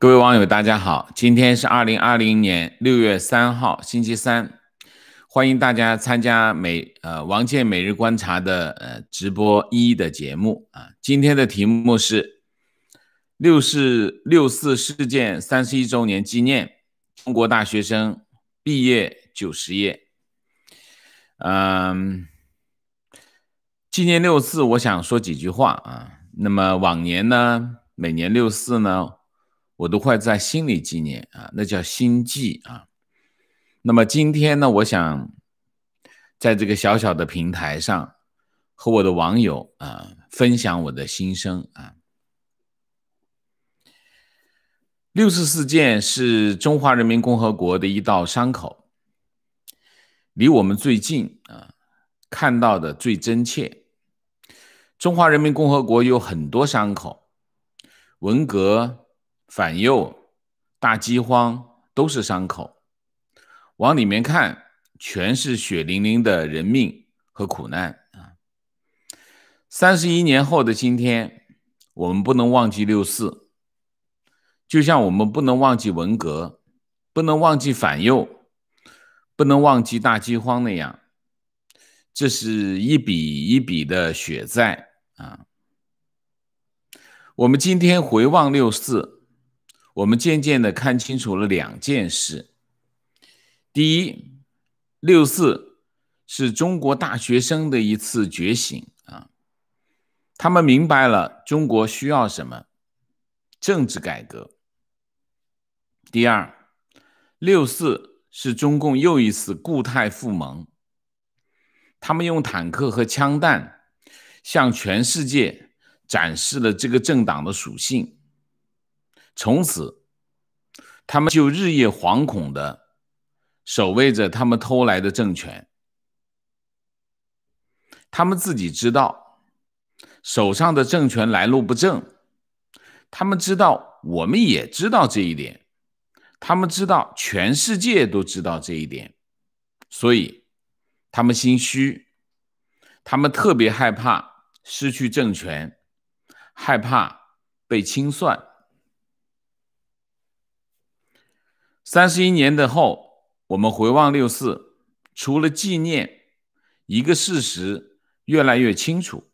各位网友，大家好！今天是二零二零年六月三号，星期三，欢迎大家参加每呃王健每日观察的呃直播一的节目啊。今天的题目是六四六四事件三十一周年纪念，中国大学生毕业九十页。嗯，纪念六四，我想说几句话啊。那么往年呢，每年六四呢。我都会在心里纪念啊，那叫心悸啊。那么今天呢，我想在这个小小的平台上和我的网友啊分享我的心声啊。六四事件是中华人民共和国的一道伤口，离我们最近啊，看到的最真切。中华人民共和国有很多伤口，文革。反右、大饥荒都是伤口，往里面看全是血淋淋的人命和苦难啊！三十一年后的今天，我们不能忘记六四，就像我们不能忘记文革、不能忘记反右、不能忘记大饥荒那样，这是一笔一笔的血债啊！我们今天回望六四。我们渐渐的看清楚了两件事：第一，六四是中国大学生的一次觉醒啊，他们明白了中国需要什么——政治改革。第二，六四是中共又一次固态复萌，他们用坦克和枪弹向全世界展示了这个政党的属性。从此，他们就日夜惶恐的守卫着他们偷来的政权。他们自己知道手上的政权来路不正，他们知道，我们也知道这一点，他们知道，全世界都知道这一点，所以他们心虚，他们特别害怕失去政权，害怕被清算。三十一年的后，我们回望六四，除了纪念一个事实，越来越清楚，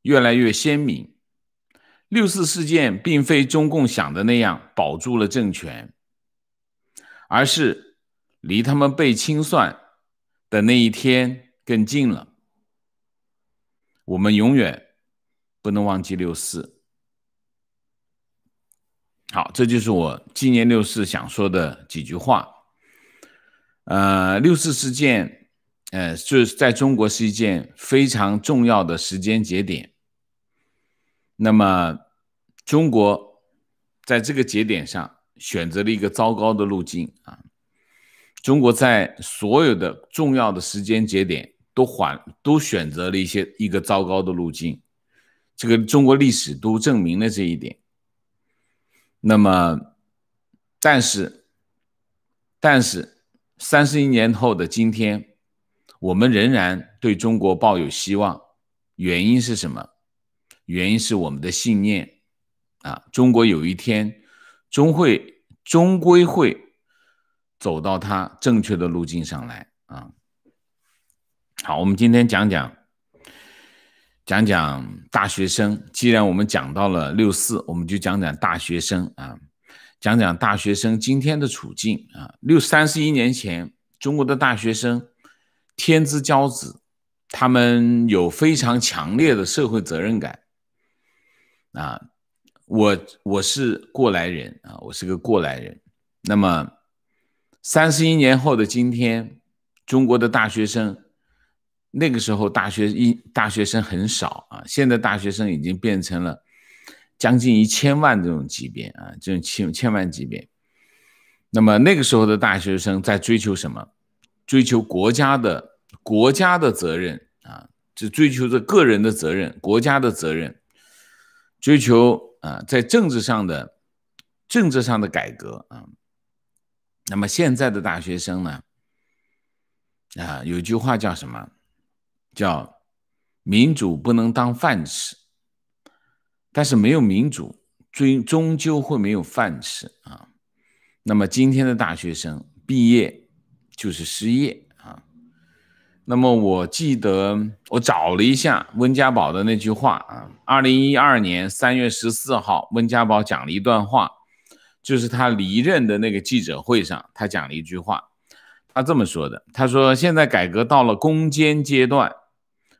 越来越鲜明。六四事件并非中共想的那样保住了政权，而是离他们被清算的那一天更近了。我们永远不能忘记六四。好，这就是我今年六四想说的几句话。呃，六四事件，呃，就是在中国是一件非常重要的时间节点。那么，中国在这个节点上选择了一个糟糕的路径啊！中国在所有的重要的时间节点都缓都选择了一些一个糟糕的路径，这个中国历史都证明了这一点。那么，但是，但是，三十一年后的今天，我们仍然对中国抱有希望。原因是什么？原因是我们的信念啊！中国有一天终会、终归会走到它正确的路径上来啊！好，我们今天讲讲。讲讲大学生，既然我们讲到了六四，我们就讲讲大学生啊，讲讲大学生今天的处境啊。六三十一年前，中国的大学生天之骄子，他们有非常强烈的社会责任感啊。我我是过来人啊，我是个过来人。那么三十一年后的今天，中国的大学生。那个时候大学一大学生很少啊，现在大学生已经变成了将近一千万这种级别啊，这种千千万级别。那么那个时候的大学生在追求什么？追求国家的国家的责任啊，只追求着个人的责任、国家的责任，追求啊在政治上的政治上的改革啊。那么现在的大学生呢？啊，有句话叫什么？叫民主不能当饭吃，但是没有民主，终终究会没有饭吃啊。那么今天的大学生毕业就是失业啊。那么我记得我找了一下温家宝的那句话啊，二零一二年三月十四号，温家宝讲了一段话，就是他离任的那个记者会上，他讲了一句话，他这么说的，他说现在改革到了攻坚阶段。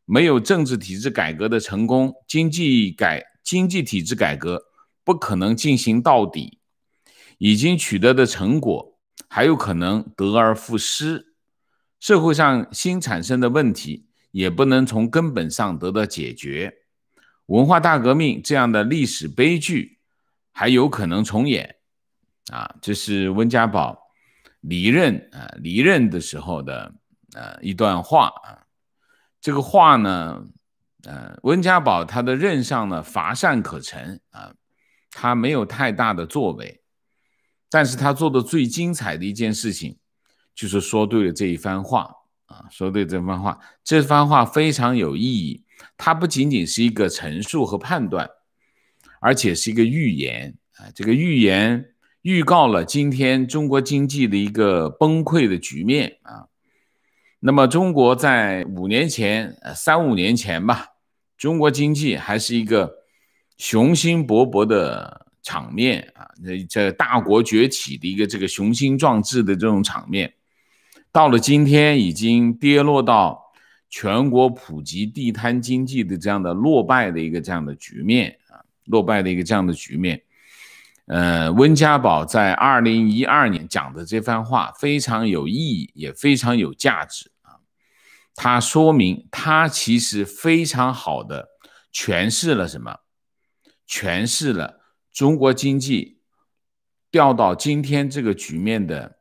没有政治体制改革的成功，经济改、经济体制改革不可能进行到底。已经取得的成果还有可能得而复失，社会上新产生的问题也不能从根本上得到解决。文化大革命这样的历史悲剧还有可能重演。啊，这是温家宝离任啊离任的时候的啊一段话啊。这个话呢，呃，温家宝他的任上呢乏善可陈啊，他没有太大的作为，但是他做的最精彩的一件事情就是说对了这一番话啊，说对这番话，这番话非常有意义，它不仅仅是一个陈述和判断，而且是一个预言啊，这个预言预告了今天中国经济的一个崩溃的局面啊。那么，中国在五年前，三五年前吧，中国经济还是一个雄心勃勃的场面啊，这这大国崛起的一个这个雄心壮志的这种场面，到了今天已经跌落到全国普及地摊经济的这样的落败的一个这样的局面啊，落败的一个这样的局面。呃，温家宝在二零一二年讲的这番话非常有意义，也非常有价值。它说明，它其实非常好的诠释了什么？诠释了中国经济掉到今天这个局面的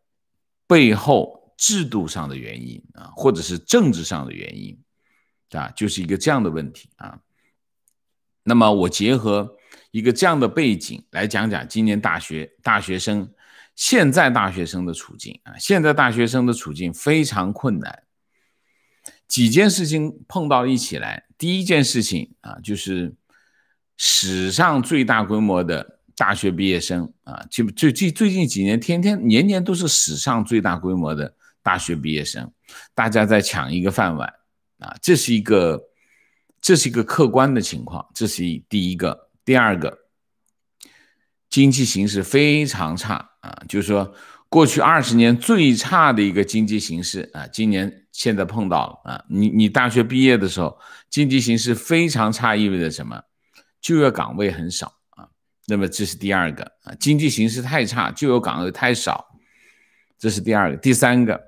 背后制度上的原因啊，或者是政治上的原因，啊，就是一个这样的问题啊。那么，我结合一个这样的背景来讲讲今年大学大学生现在大学生的处境啊，现在大学生的处境非常困难。几件事情碰到一起来。第一件事情啊，就是史上最大规模的大学毕业生啊，就最近最近几年，天天年年都是史上最大规模的大学毕业生，大家在抢一个饭碗啊，这是一个，这是一个客观的情况，这是第一个。第二个，经济形势非常差啊，就是说。过去二十年最差的一个经济形势啊，今年现在碰到了啊！你你大学毕业的时候，经济形势非常差，意味着什么？就业岗位很少啊。那么这是第二个啊，经济形势太差，就业岗位太少，这是第二个。第三个，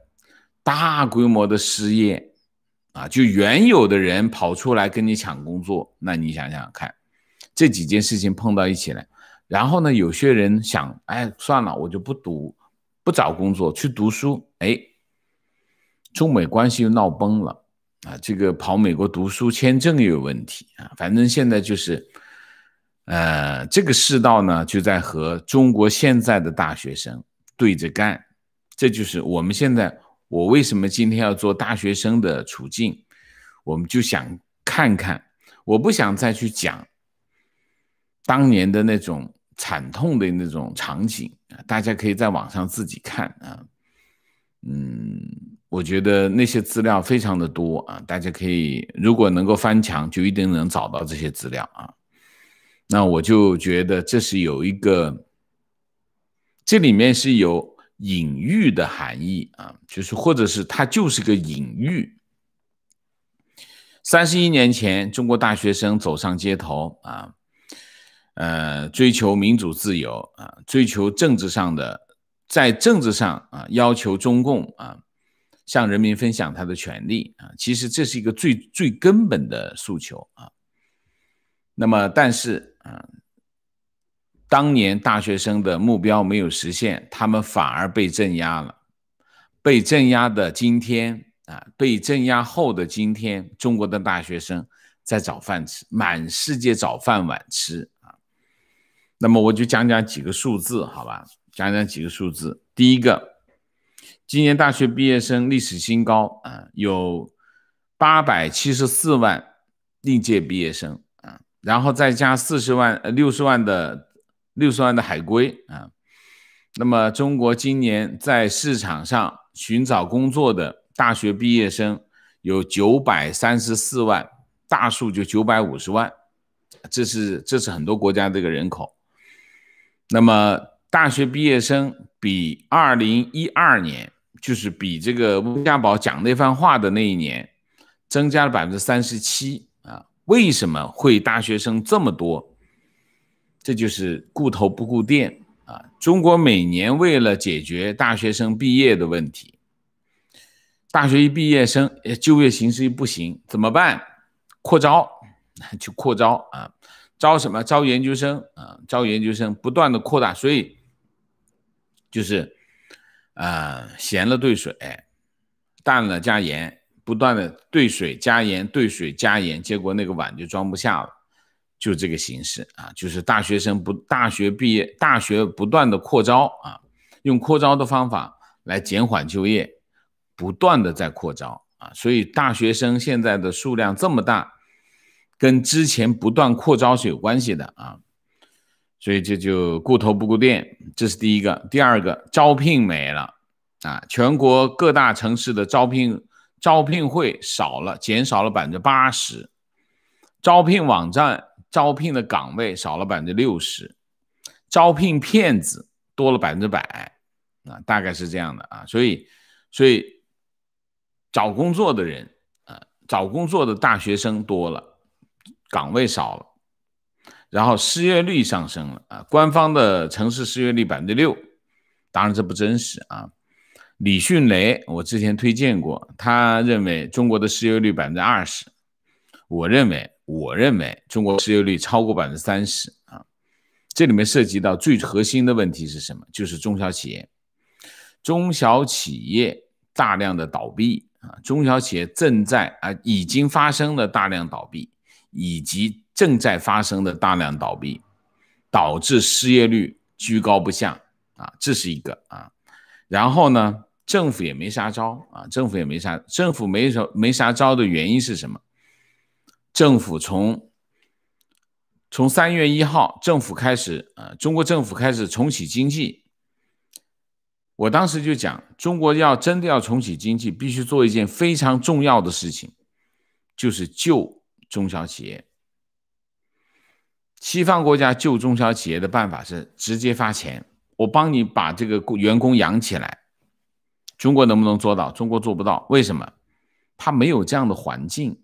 大规模的失业啊，就原有的人跑出来跟你抢工作，那你想想看，这几件事情碰到一起来，然后呢，有些人想，哎，算了，我就不读。不找工作去读书，哎，中美关系又闹崩了啊！这个跑美国读书签证又有问题啊！反正现在就是，呃，这个世道呢，就在和中国现在的大学生对着干。这就是我们现在我为什么今天要做大学生的处境，我们就想看看，我不想再去讲当年的那种。惨痛的那种场景，大家可以在网上自己看啊。嗯，我觉得那些资料非常的多啊，大家可以如果能够翻墙，就一定能找到这些资料啊。那我就觉得这是有一个，这里面是有隐喻的含义啊，就是或者是它就是个隐喻。三十一年前，中国大学生走上街头啊。呃，追求民主自由啊，追求政治上的，在政治上啊，要求中共啊，向人民分享他的权利啊，其实这是一个最最根本的诉求啊。那么，但是啊，当年大学生的目标没有实现，他们反而被镇压了，被镇压的今天啊，被镇压后的今天，中国的大学生在找饭吃，满世界找饭碗吃。那么我就讲讲几个数字，好吧，讲讲几个数字。第一个，今年大学毕业生历史新高啊，有八百七十四万应届毕业生啊，然后再加四十万、六十万的六十万的海归啊。那么，中国今年在市场上寻找工作的大学毕业生有九百三十四万，大数就九百五十万，这是这是很多国家这个人口。那么，大学毕业生比二零一二年，就是比这个温家宝讲那番话的那一年，增加了百分之三十七啊。为什么会大学生这么多？这就是顾头不顾腚啊！中国每年为了解决大学生毕业的问题，大学一毕业生，就业形势不行，怎么办？扩招，去 扩招啊！招什么？招研究生啊！招研究生，不断的扩大，所以就是，啊，咸了兑水，淡了加盐，不断的兑水加盐，兑水加盐，结果那个碗就装不下了，就这个形式啊，就是大学生不大学毕业，大学不断的扩招啊，用扩招的方法来减缓就业，不断的在扩招啊，所以大学生现在的数量这么大。跟之前不断扩招是有关系的啊，所以这就顾头不顾腚，这是第一个。第二个，招聘没了啊，全国各大城市的招聘招聘会少了，减少了百分之八十，招聘网站招聘的岗位少了百分之六十，招聘骗子多了百分之百啊，大概是这样的啊。所以，所以找工作的人啊，找工作的大学生多了。岗位少了，然后失业率上升了啊！官方的城市失业率百分之六，当然这不真实啊。李迅雷我之前推荐过，他认为中国的失业率百分之二十，我认为我认为中国失业率超过百分之三十啊。这里面涉及到最核心的问题是什么？就是中小企业，中小企业大量的倒闭啊，中小企业正在啊已经发生了大量倒闭。以及正在发生的大量倒闭，导致失业率居高不下啊，这是一个啊。然后呢，政府也没啥招啊，政府也没啥，政府没什没啥招的原因是什么？政府从从三月一号，政府开始啊，中国政府开始重启经济。我当时就讲，中国要真的要重启经济，必须做一件非常重要的事情，就是救。中小企业，西方国家救中小企业的办法是直接发钱，我帮你把这个员工养起来。中国能不能做到？中国做不到，为什么？他没有这样的环境。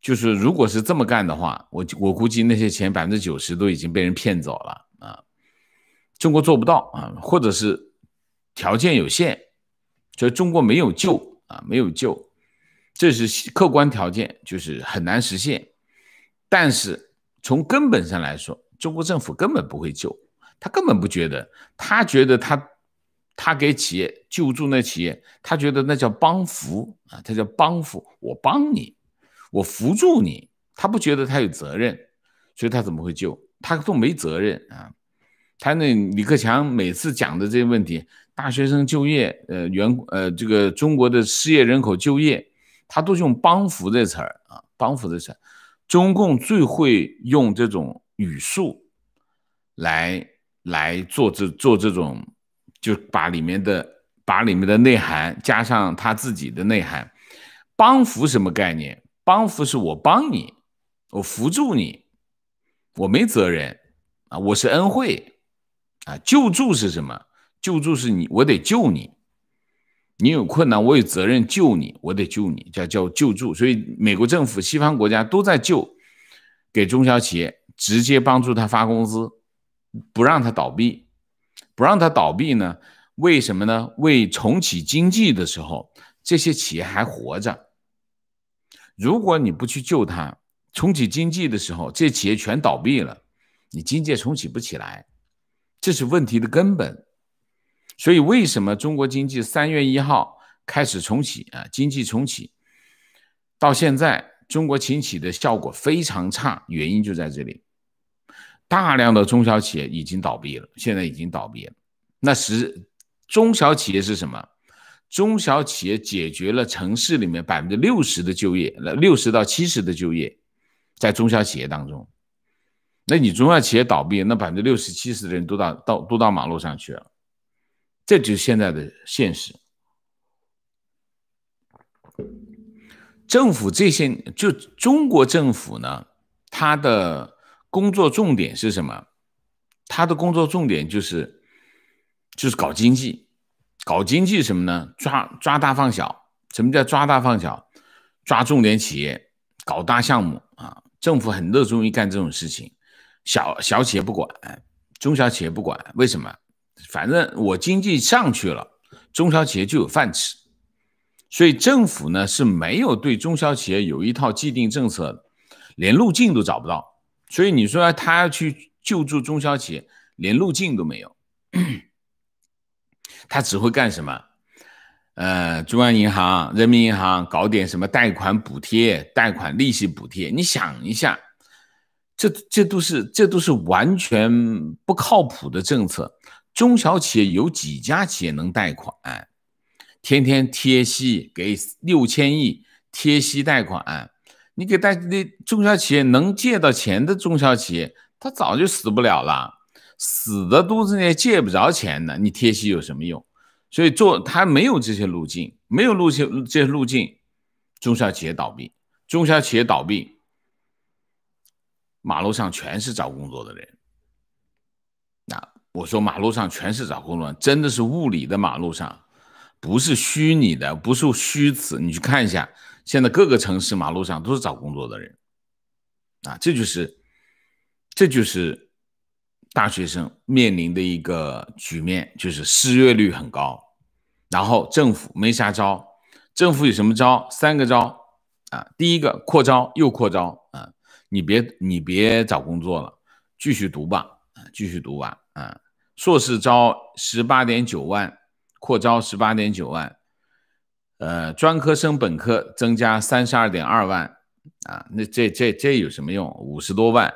就是如果是这么干的话，我我估计那些钱百分之九十都已经被人骗走了啊。中国做不到啊，或者是条件有限，所以中国没有救啊，没有救。这是客观条件，就是很难实现。但是从根本上来说，中国政府根本不会救，他根本不觉得，他觉得他，他给企业救助那企业，他觉得那叫帮扶啊，他叫帮扶，我帮你，我扶助你，他不觉得他有责任，所以他怎么会救？他都没责任啊。他那李克强每次讲的这些问题，大学生就业，呃，员呃，这个中国的失业人口就业。他都是用“帮扶”这词儿啊，“帮扶”这词，中共最会用这种语术来来做这做这种，就把里面的把里面的内涵加上他自己的内涵。帮扶什么概念？帮扶是我帮你，我扶助你，我没责任啊，我是恩惠啊。救助是什么？救助是你我得救你。你有困难，我有责任救你，我得救你，叫叫救助。所以美国政府、西方国家都在救，给中小企业直接帮助他发工资，不让他倒闭，不让他倒闭呢？为什么呢？为重启经济的时候，这些企业还活着。如果你不去救他，重启经济的时候，这些企业全倒闭了，你经济重启不起来，这是问题的根本。所以，为什么中国经济三月一号开始重启啊？经济重启到现在，中国重启的效果非常差，原因就在这里。大量的中小企业已经倒闭了，现在已经倒闭了。那时，中小企业是什么？中小企业解决了城市里面百分之六十的就业，那六十到七十的就业在中小企业当中。那你中小企业倒闭，那百分之六十、七十的人都到到都到马路上去了。这就是现在的现实。政府这些就中国政府呢，他的工作重点是什么？他的工作重点就是，就是搞经济，搞经济什么呢？抓抓大放小。什么叫抓大放小？抓重点企业，搞大项目啊！政府很热衷于干这种事情，小小企业不管，中小企业不管，为什么？反正我经济上去了，中小企业就有饭吃，所以政府呢是没有对中小企业有一套既定政策的，连路径都找不到。所以你说他要去救助中小企业，连路径都没有，他只会干什么？呃，中央银行、人民银行搞点什么贷款补贴、贷款利息补贴，你想一下，这这都是这都是完全不靠谱的政策。中小企业有几家企业能贷款？天天贴息给六千亿贴息贷款，你给贷那中小企业能借到钱的中小企业，他早就死不了了。死的都是那些借不着钱的。你贴息有什么用？所以做他没有这些路径，没有路线这些路径，中小企业倒闭，中小企业倒闭，马路上全是找工作的人。我说，马路上全是找工作，真的是物理的马路上，不是虚拟的，不是虚词。你去看一下，现在各个城市马路上都是找工作的人，啊，这就是，这就是大学生面临的一个局面，就是失业率很高。然后政府没啥招，政府有什么招？三个招啊，第一个扩招，又扩招啊，你别你别找工作了，继续读吧，啊，继续读吧。啊，硕士招十八点九万，扩招十八点九万，呃，专科升本科增加三十二点二万，啊，那这这这有什么用？五十多万，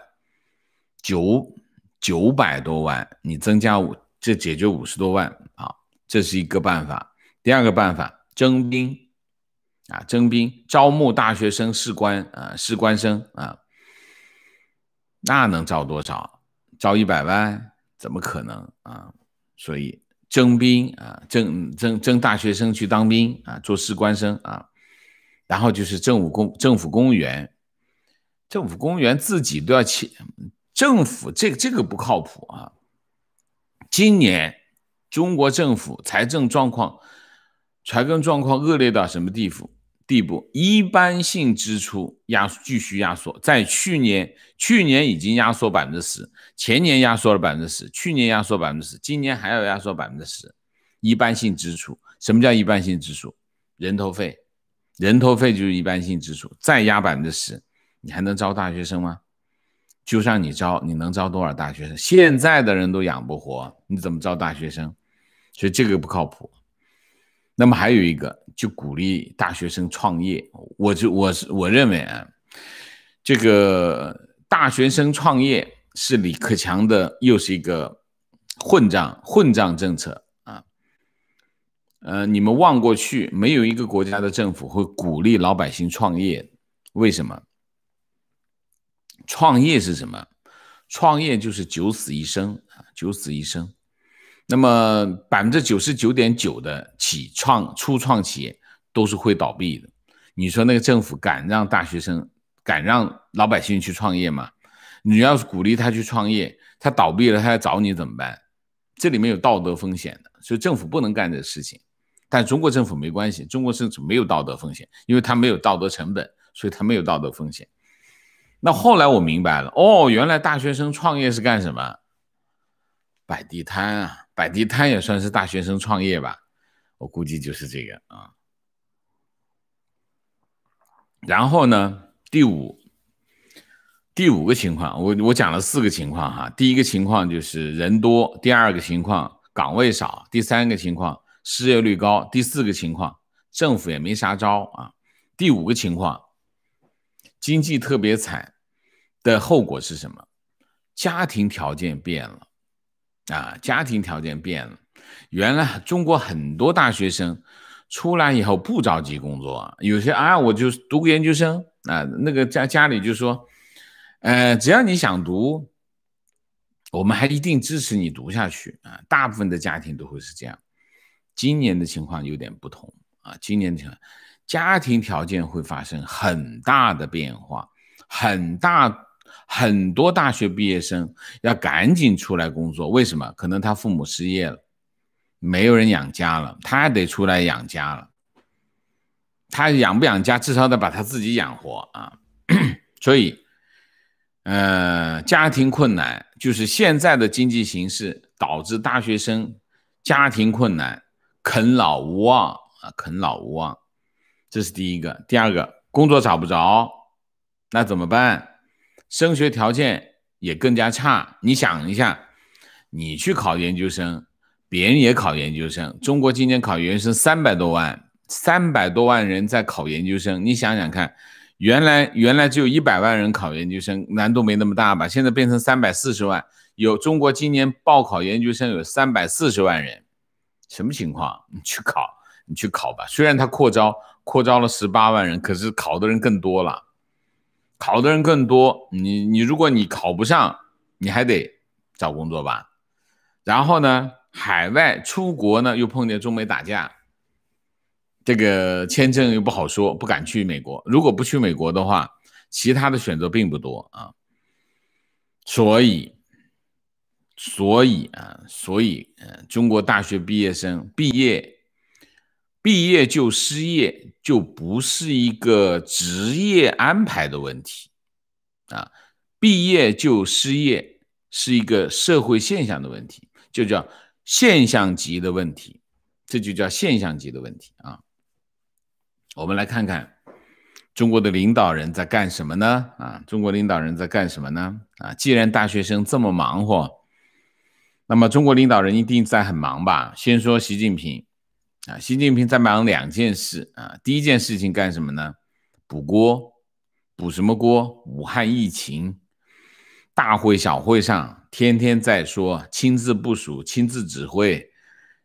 九九百多万，你增加五，这解决五十多万啊，这是一个办法。第二个办法，征兵啊，征兵，招募大学生士官啊，士官生啊，那能招多少？招一百万。怎么可能啊？所以征兵啊，征征征大学生去当兵啊，做士官生啊，然后就是政府公政府公务员，政府公务员自己都要去，政府这这个不靠谱啊。今年中国政府财政状况财政状况恶劣到什么地步？地步？一般性支出压继续压缩，在去年去年已经压缩百分之十。前年压缩了百分之十，去年压缩百分之十，今年还要压缩百分之十。一般性支出，什么叫一般性支出？人头费，人头费就是一般性支出，再压百分之十，你还能招大学生吗？就算你招，你能招多少大学生？现在的人都养不活，你怎么招大学生？所以这个不靠谱。那么还有一个，就鼓励大学生创业。我就我是我认为啊，这个大学生创业。是李克强的又是一个混账混账政策啊！呃，你们望过去，没有一个国家的政府会鼓励老百姓创业，为什么？创业是什么？创业就是九死一生啊，九死一生。那么百分之九十九点九的企创初创企业都是会倒闭的。你说那个政府敢让大学生、敢让老百姓去创业吗？你要是鼓励他去创业，他倒闭了，他要找你怎么办？这里面有道德风险的，所以政府不能干这事情。但中国政府没关系，中国是没有道德风险，因为他没有道德成本，所以他没有道德风险。那后来我明白了，哦，原来大学生创业是干什么？摆地摊啊，摆地摊也算是大学生创业吧？我估计就是这个啊。然后呢，第五。第五个情况，我我讲了四个情况哈。第一个情况就是人多，第二个情况岗位少，第三个情况失业率高，第四个情况政府也没啥招啊。第五个情况，经济特别惨的后果是什么？家庭条件变了啊，家庭条件变了。原来中国很多大学生出来以后不着急工作，有些啊我就读个研究生啊，那个家家里就说。呃，只要你想读，我们还一定支持你读下去啊。大部分的家庭都会是这样。今年的情况有点不同啊，今年的况家庭条件会发生很大的变化，很大很多大学毕业生要赶紧出来工作。为什么？可能他父母失业了，没有人养家了，他还得出来养家了。他养不养家，至少得把他自己养活啊。所以。呃，家庭困难，就是现在的经济形势导致大学生家庭困难，啃老无望啊，啃老无望，这是第一个。第二个，工作找不着，那怎么办？升学条件也更加差。你想一下，你去考研究生，别人也考研究生。中国今年考研究生三百多万，三百多万人在考研究生，你想想看。原来原来只有一百万人考研究生，难度没那么大吧？现在变成三百四十万，有中国今年报考研究生有三百四十万人，什么情况？你去考，你去考吧。虽然他扩招，扩招了十八万人，可是考的人更多了，考的人更多。你你如果你考不上，你还得找工作吧？然后呢，海外出国呢，又碰见中美打架。这个签证又不好说，不敢去美国。如果不去美国的话，其他的选择并不多啊。所以，所以啊，所以，中国大学毕业生毕业毕业就失业，就不是一个职业安排的问题啊，毕业就失业是一个社会现象的问题，就叫现象级的问题，这就叫现象级的问题啊。我们来看看中国的领导人在干什么呢？啊，中国领导人在干什么呢？啊，既然大学生这么忙活，那么中国领导人一定在很忙吧？先说习近平，啊，习近平在忙两件事，啊，第一件事情干什么呢？补锅，补什么锅？武汉疫情，大会小会上天天在说，亲自部署、亲自指挥，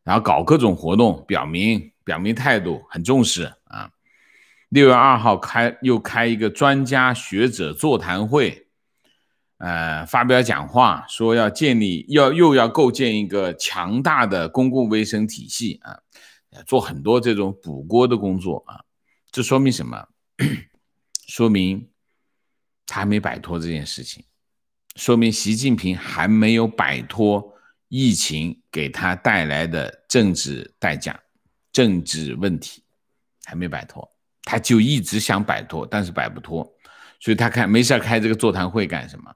然后搞各种活动，表明表明态度，很重视啊。六月二号开又开一个专家学者座谈会，呃，发表讲话说要建立要又要构建一个强大的公共卫生体系啊，做很多这种补锅的工作啊。这说明什么？说明他还没摆脱这件事情，说明习近平还没有摆脱疫情给他带来的政治代价、政治问题，还没摆脱。他就一直想摆脱，但是摆不脱，所以他开没事开这个座谈会干什么？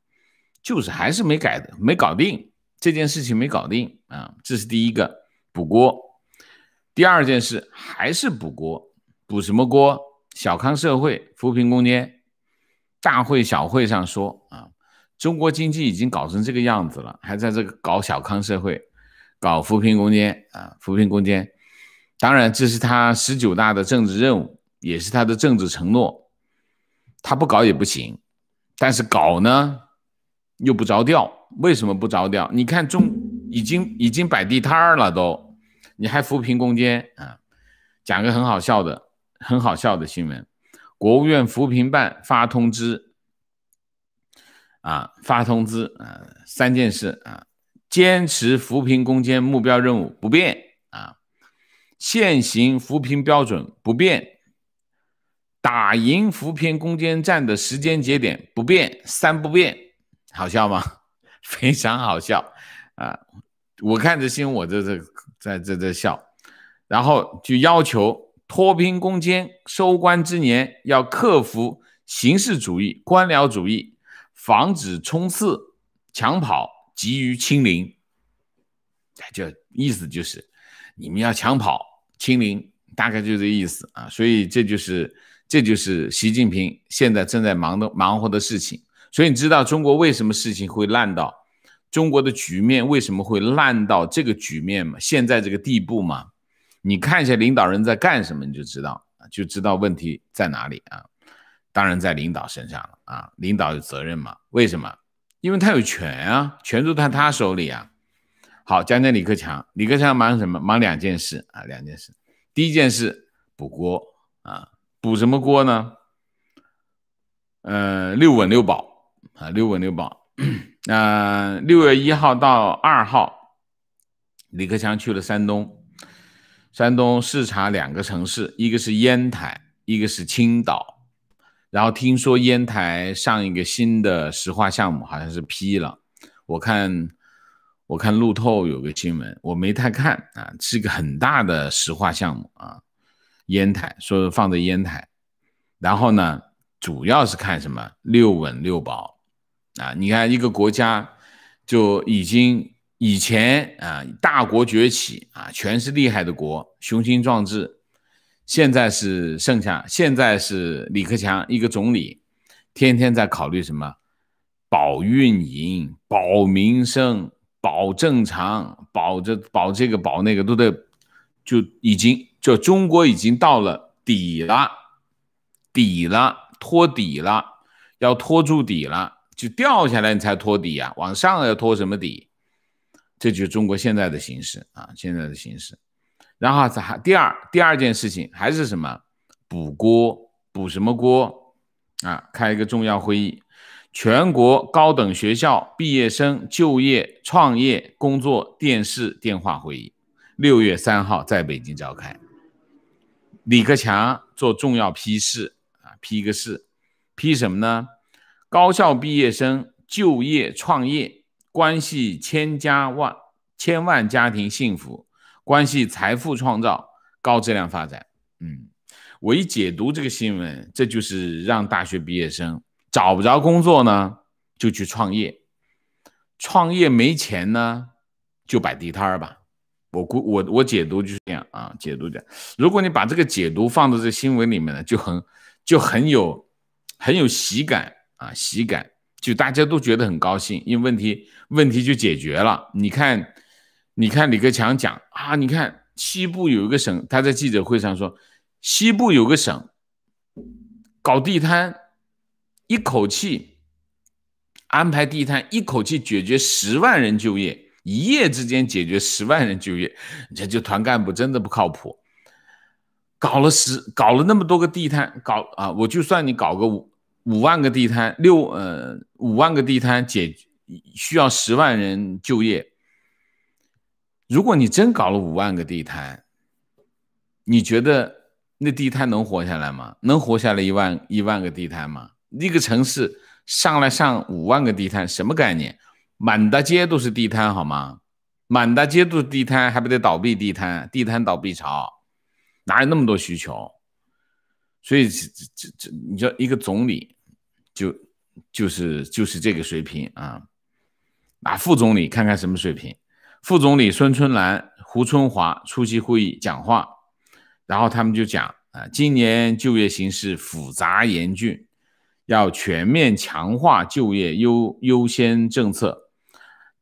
就是还是没改的，没搞定这件事情，没搞定啊！这是第一个补锅。第二件事还是补锅，补什么锅？小康社会、扶贫攻坚。大会小会上说啊，中国经济已经搞成这个样子了，还在这个搞小康社会，搞扶贫攻坚啊！扶贫攻坚，当然这是他十九大的政治任务。也是他的政治承诺，他不搞也不行，但是搞呢又不着调。为什么不着调？你看中已经已经摆地摊儿了都，你还扶贫攻坚啊？讲个很好笑的很好笑的新闻，国务院扶贫办发通知啊，发通知啊，三件事啊，坚持扶贫攻坚目标任务不变啊，现行扶贫标准不变。打赢扶贫攻坚战的时间节点不变，三不变，好笑吗？非常好笑啊！我看着新闻，我在这，在这在笑。然后就要求脱贫攻坚收官之年要克服形式主义、官僚主义，防止冲刺抢跑、急于清零。就意思就是，你们要抢跑清零，大概就这意思啊。所以这就是。这就是习近平现在正在忙的忙活的事情，所以你知道中国为什么事情会烂到中国的局面为什么会烂到这个局面吗？现在这个地步吗？你看一下领导人在干什么，你就知道就知道问题在哪里啊？当然在领导身上了啊，领导有责任嘛？为什么？因为他有权啊，权都在他手里啊。好，讲讲李克强，李克强忙什么？忙两件事啊，两件事。第一件事补锅啊。补什么锅呢？呃，六稳六保啊，六稳六保。那六月一号到二号，李克强去了山东，山东视察两个城市，一个是烟台，一个是青岛。然后听说烟台上一个新的石化项目好像是批了，我看我看路透有个新闻，我没太看啊，是一个很大的石化项目啊。烟台说放在烟台，然后呢，主要是看什么六稳六保啊？你看一个国家就已经以前啊大国崛起啊，全是厉害的国，雄心壮志。现在是剩下现在是李克强一个总理，天天在考虑什么保运营、保民生、保正常、保这保这个保那个，都得就已经。就中国已经到了底了，底了，托底了，要托住底了，就掉下来你才托底啊！往上要托什么底？这就是中国现在的形势啊！现在的形势。然后还第二第二件事情还是什么？补锅，补什么锅？啊！开一个重要会议，全国高等学校毕业生就业创业工作电视电话会议，六月三号在北京召开。李克强做重要批示啊，批一个示，批什么呢？高校毕业生就业创业关系千家万千万家庭幸福，关系财富创造、高质量发展。嗯，我一解读这个新闻，这就是让大学毕业生找不着工作呢，就去创业；创业没钱呢，就摆地摊儿吧。我估我我解读就是这样啊，解读这样。如果你把这个解读放到这新闻里面呢，就很就很有很有喜感啊，喜感就大家都觉得很高兴，因为问题问题就解决了。你看，你看李克强讲啊，你看西部有一个省，他在记者会上说，西部有个省搞地摊，一口气安排地摊，一口气解决十万人就业。一夜之间解决十万人就业，这就团干部真的不靠谱。搞了十，搞了那么多个地摊，搞啊，我就算你搞个五五万个地摊，六呃五万个地摊解需要十万人就业。如果你真搞了五万个地摊，你觉得那地摊能活下来吗？能活下来一万一万个地摊吗？一个城市上来上五万个地摊，什么概念？满大街都是地摊，好吗？满大街都是地摊，还不得倒闭？地摊，地摊倒闭潮，哪有那么多需求？所以，这这这，你说一个总理，就就是就是这个水平啊？那副总理看看什么水平？副总理孙春兰、胡春华出席会议讲话，然后他们就讲啊，今年就业形势复杂严峻，要全面强化就业优优先政策。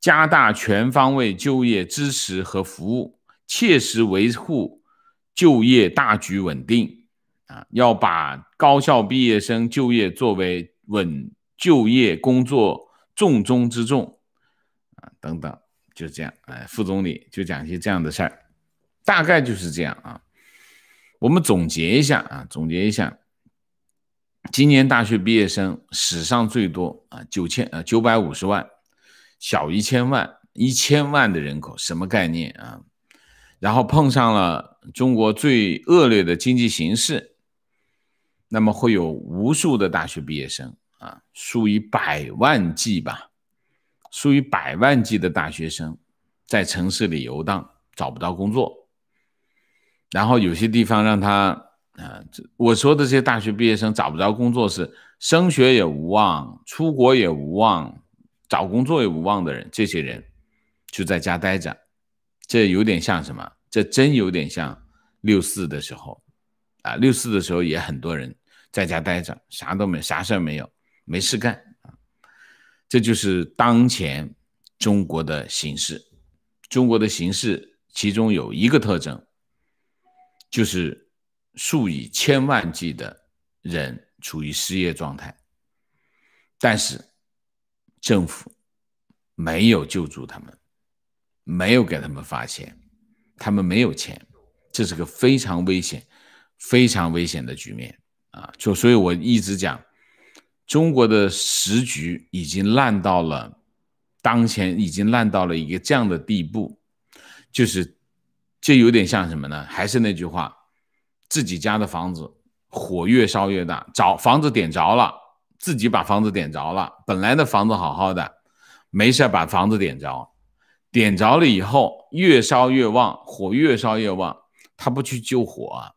加大全方位就业支持和服务，切实维护就业大局稳定啊！要把高校毕业生就业作为稳就业工作重中之重啊！等等，就这样，哎，副总理就讲一些这样的事儿，大概就是这样啊。我们总结一下啊，总结一下，今年大学毕业生史上最多啊，九千呃九百五十万。小一千万，一千万的人口，什么概念啊？然后碰上了中国最恶劣的经济形势，那么会有无数的大学毕业生啊，数以百万计吧，数以百万计的大学生在城市里游荡，找不到工作。然后有些地方让他啊，我说的这些大学毕业生找不着工作是升学也无望，出国也无望。找工作也无望的人，这些人就在家待着，这有点像什么？这真有点像六四的时候啊！六四的时候也很多人在家待着，啥都没，啥事儿没有，没事干啊！这就是当前中国的形势。中国的形势其中有一个特征，就是数以千万计的人处于失业状态，但是。政府没有救助他们，没有给他们发钱，他们没有钱，这是个非常危险、非常危险的局面啊！就所以，我一直讲，中国的时局已经烂到了当前，已经烂到了一个这样的地步，就是，这有点像什么呢？还是那句话，自己家的房子火越烧越大，着房子点着了。自己把房子点着了，本来的房子好好的，没事把房子点着，点着了以后越烧越旺，火越烧越旺，他不去救火，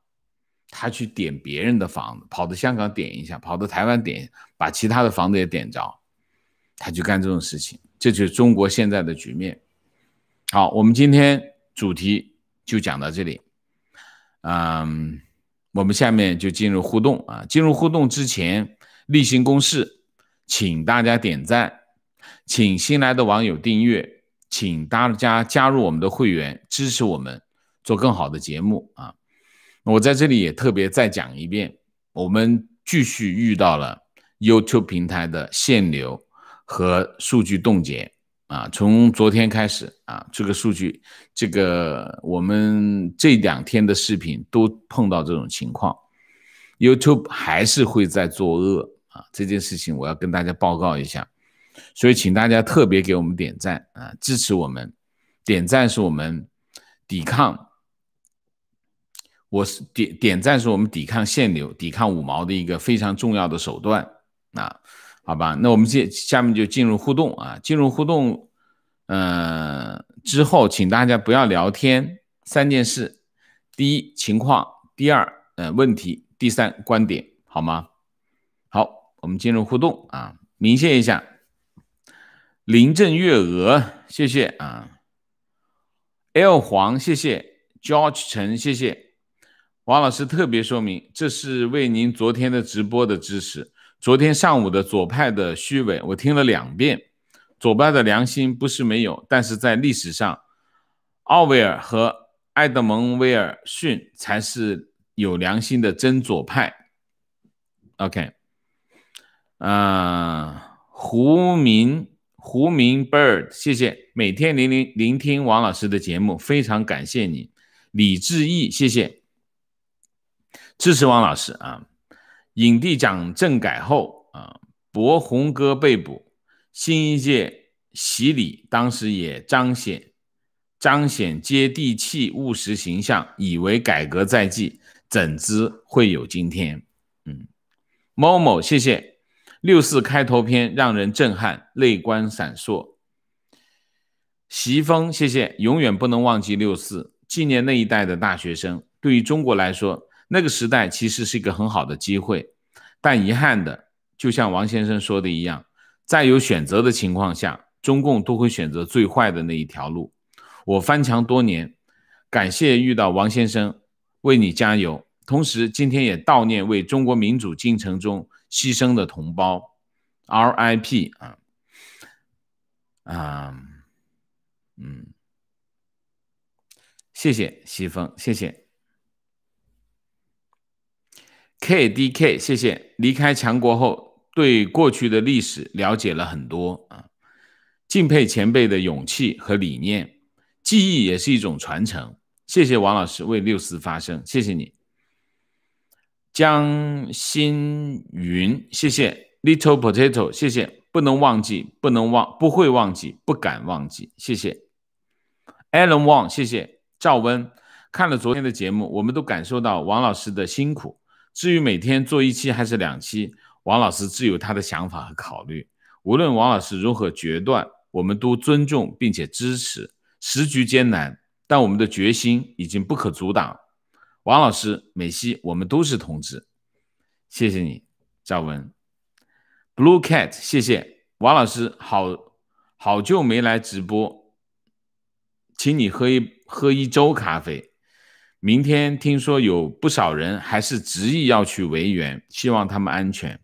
他去点别人的房子，跑到香港点一下，跑到台湾点，把其他的房子也点着，他就干这种事情，这就是中国现在的局面。好，我们今天主题就讲到这里，嗯，我们下面就进入互动啊，进入互动之前。例行公事，请大家点赞，请新来的网友订阅，请大家加入我们的会员，支持我们做更好的节目啊！我在这里也特别再讲一遍，我们继续遇到了 YouTube 平台的限流和数据冻结啊！从昨天开始啊，这个数据，这个我们这两天的视频都碰到这种情况，YouTube 还是会在作恶。啊，这件事情我要跟大家报告一下，所以请大家特别给我们点赞啊，支持我们。点赞是我们抵抗，我是点点赞是我们抵抗限流、抵抗五毛的一个非常重要的手段啊，好吧？那我们接下面就进入互动啊，进入互动，嗯，之后请大家不要聊天，三件事：第一，情况；第二，嗯，问题；第三，观点，好吗？我们进入互动啊，鸣谢一下林正月娥，谢谢啊，L 黄，谢谢，George 陈，谢谢。王老师特别说明，这是为您昨天的直播的支持。昨天上午的左派的虚伪，我听了两遍。左派的良心不是没有，但是在历史上，奥威尔和艾德蒙威尔逊才是有良心的真左派。OK。啊，胡明胡明 bird，谢谢，每天聆聆聆听王老师的节目，非常感谢你，李志毅，谢谢，支持王老师啊。影帝蒋正改后啊，博红哥被捕，新一届洗礼，当时也彰显彰显接地气务实形象，以为改革在即，怎知会有今天？嗯，某某，谢谢。六四开头篇让人震撼，泪光闪烁。习风，谢谢，永远不能忘记六四，纪念那一代的大学生。对于中国来说，那个时代其实是一个很好的机会，但遗憾的，就像王先生说的一样，在有选择的情况下，中共都会选择最坏的那一条路。我翻墙多年，感谢遇到王先生，为你加油。同时，今天也悼念为中国民主进程中。牺牲的同胞，RIP 啊啊嗯，谢谢西风，谢谢 KDK，谢谢离开强国后对过去的历史了解了很多啊，敬佩前辈的勇气和理念，记忆也是一种传承。谢谢王老师为六四发声，谢谢你。江新云，谢谢；little potato，谢谢；不能忘记，不能忘，不会忘记，不敢忘记，谢谢。Alan w a n g 谢谢。赵温看了昨天的节目，我们都感受到王老师的辛苦。至于每天做一期还是两期，王老师自有他的想法和考虑。无论王老师如何决断，我们都尊重并且支持。时局艰难，但我们的决心已经不可阻挡。王老师，美西，我们都是同志，谢谢你。赵文，Blue Cat，谢谢王老师，好好久没来直播，请你喝一喝一周咖啡。明天听说有不少人还是执意要去维园，希望他们安全。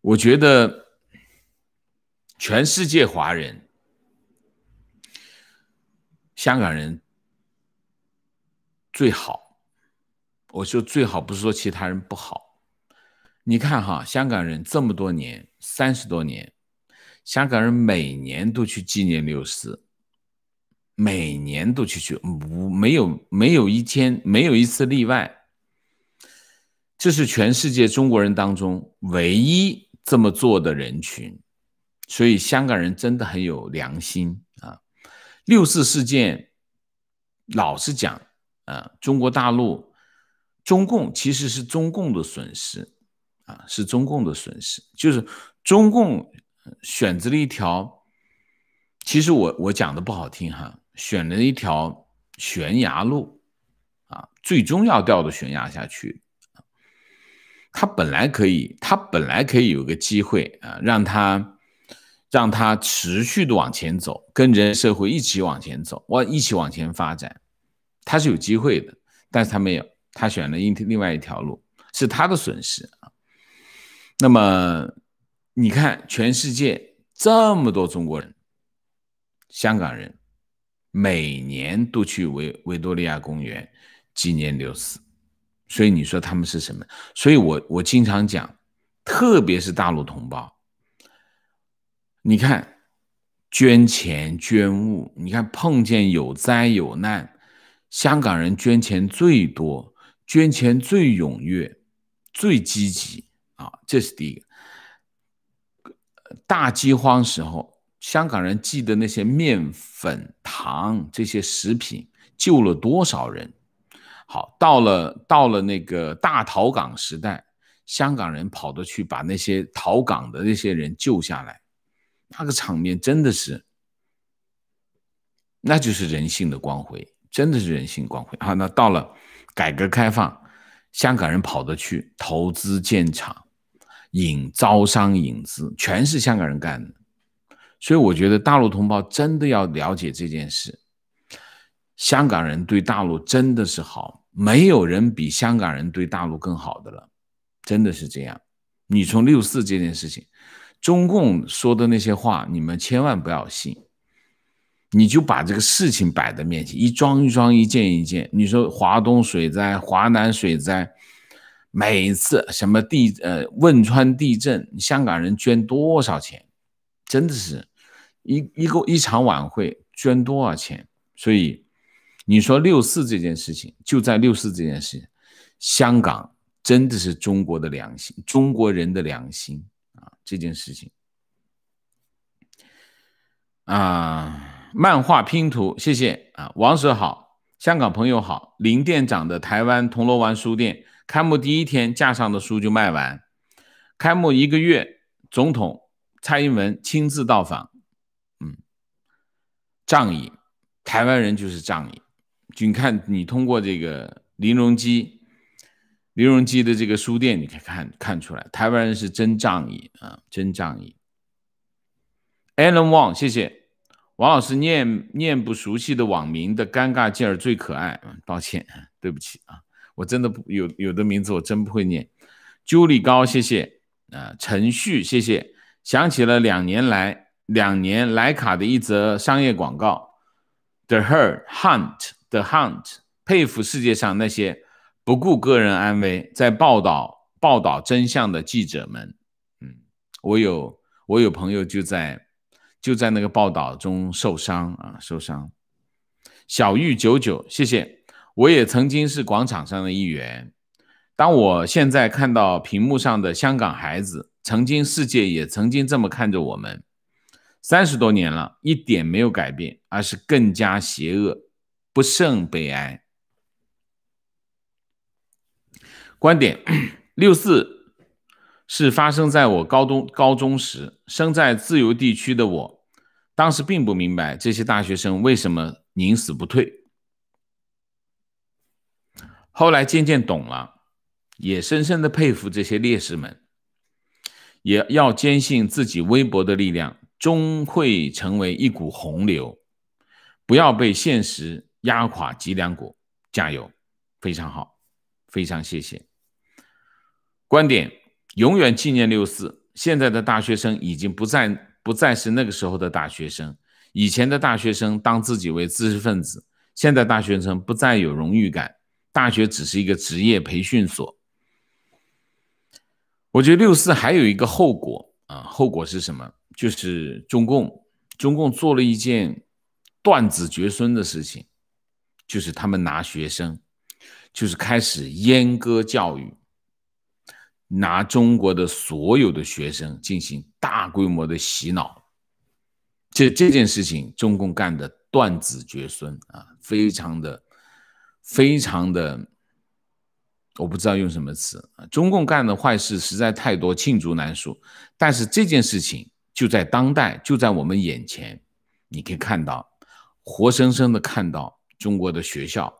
我觉得全世界华人，香港人。最好，我说最好不是说其他人不好。你看哈，香港人这么多年，三十多年，香港人每年都去纪念六四，每年都去去，无没有没有一天没有一次例外。这是全世界中国人当中唯一这么做的人群，所以香港人真的很有良心啊。六四事件，老实讲。啊，中国大陆，中共其实是中共的损失，啊，是中共的损失，就是中共选择了一条，其实我我讲的不好听哈，选了一条悬崖路，啊，最终要掉到悬崖下去，他本来可以，他本来可以有个机会啊，让他让他持续的往前走，跟人社会一起往前走，往一起往前发展。他是有机会的，但是他没有，他选了另另外一条路，是他的损失啊。那么，你看全世界这么多中国人、香港人，每年都去维维多利亚公园纪念刘慈，所以你说他们是什么？所以我我经常讲，特别是大陆同胞，你看捐钱捐物，你看碰见有灾有难。香港人捐钱最多，捐钱最踊跃，最积极啊！这是第一个。大饥荒时候，香港人寄的那些面粉、糖这些食品，救了多少人？好，到了到了那个大逃港时代，香港人跑着去把那些逃港的那些人救下来，那个场面真的是，那就是人性的光辉。真的是人性光辉。好，那到了改革开放，香港人跑着去投资建厂、引招商引资，全是香港人干的。所以我觉得大陆同胞真的要了解这件事，香港人对大陆真的是好，没有人比香港人对大陆更好的了，真的是这样。你从六四这件事情，中共说的那些话，你们千万不要信。你就把这个事情摆在面前，一桩一桩，一件一件。你说华东水灾、华南水灾，每次什么地呃汶川地震，香港人捐多少钱？真的是，一一个一场晚会捐多少钱？所以你说六四这件事情，就在六四这件事情，香港真的是中国的良心，中国人的良心啊！这件事情，啊。漫画拼图，谢谢啊，王蛇好，香港朋友好，林店长的台湾铜锣湾书店开幕第一天架上的书就卖完，开幕一个月，总统蔡英文亲自到访，嗯，仗义，台湾人就是仗义，就你看你通过这个林荣基，林荣基的这个书店，你可以看看出来，台湾人是真仗义啊，真仗义。Alan w a n g 谢谢。王老师念念不熟悉的网名的尴尬劲儿最可爱。嗯，抱歉，对不起啊，我真的不有有的名字我真不会念。朱莉高，谢谢啊。陈旭，谢谢。想起了两年来两年徕卡的一则商业广告，The Her Hunt，The Hunt，佩服世界上那些不顾个人安危在报道报道真相的记者们。嗯，我有我有朋友就在。就在那个报道中受伤啊，受伤。小玉九九，谢谢。我也曾经是广场上的一员。当我现在看到屏幕上的香港孩子，曾经世界也曾经这么看着我们，三十多年了，一点没有改变，而是更加邪恶，不胜悲哀。观点六四。是发生在我高中高中时，身在自由地区的我，当时并不明白这些大学生为什么宁死不退。后来渐渐懂了，也深深的佩服这些烈士们，也要坚信自己微薄的力量终会成为一股洪流，不要被现实压垮脊梁骨。加油，非常好，非常谢谢，观点。永远纪念六四。现在的大学生已经不再不再是那个时候的大学生。以前的大学生当自己为知识分子，现在大学生不再有荣誉感，大学只是一个职业培训所。我觉得六四还有一个后果啊，后果是什么？就是中共中共做了一件断子绝孙的事情，就是他们拿学生，就是开始阉割教育。拿中国的所有的学生进行大规模的洗脑，这这件事情，中共干的断子绝孙啊，非常的，非常的，我不知道用什么词啊，中共干的坏事实在太多，罄竹难书。但是这件事情就在当代，就在我们眼前，你可以看到，活生生的看到中国的学校，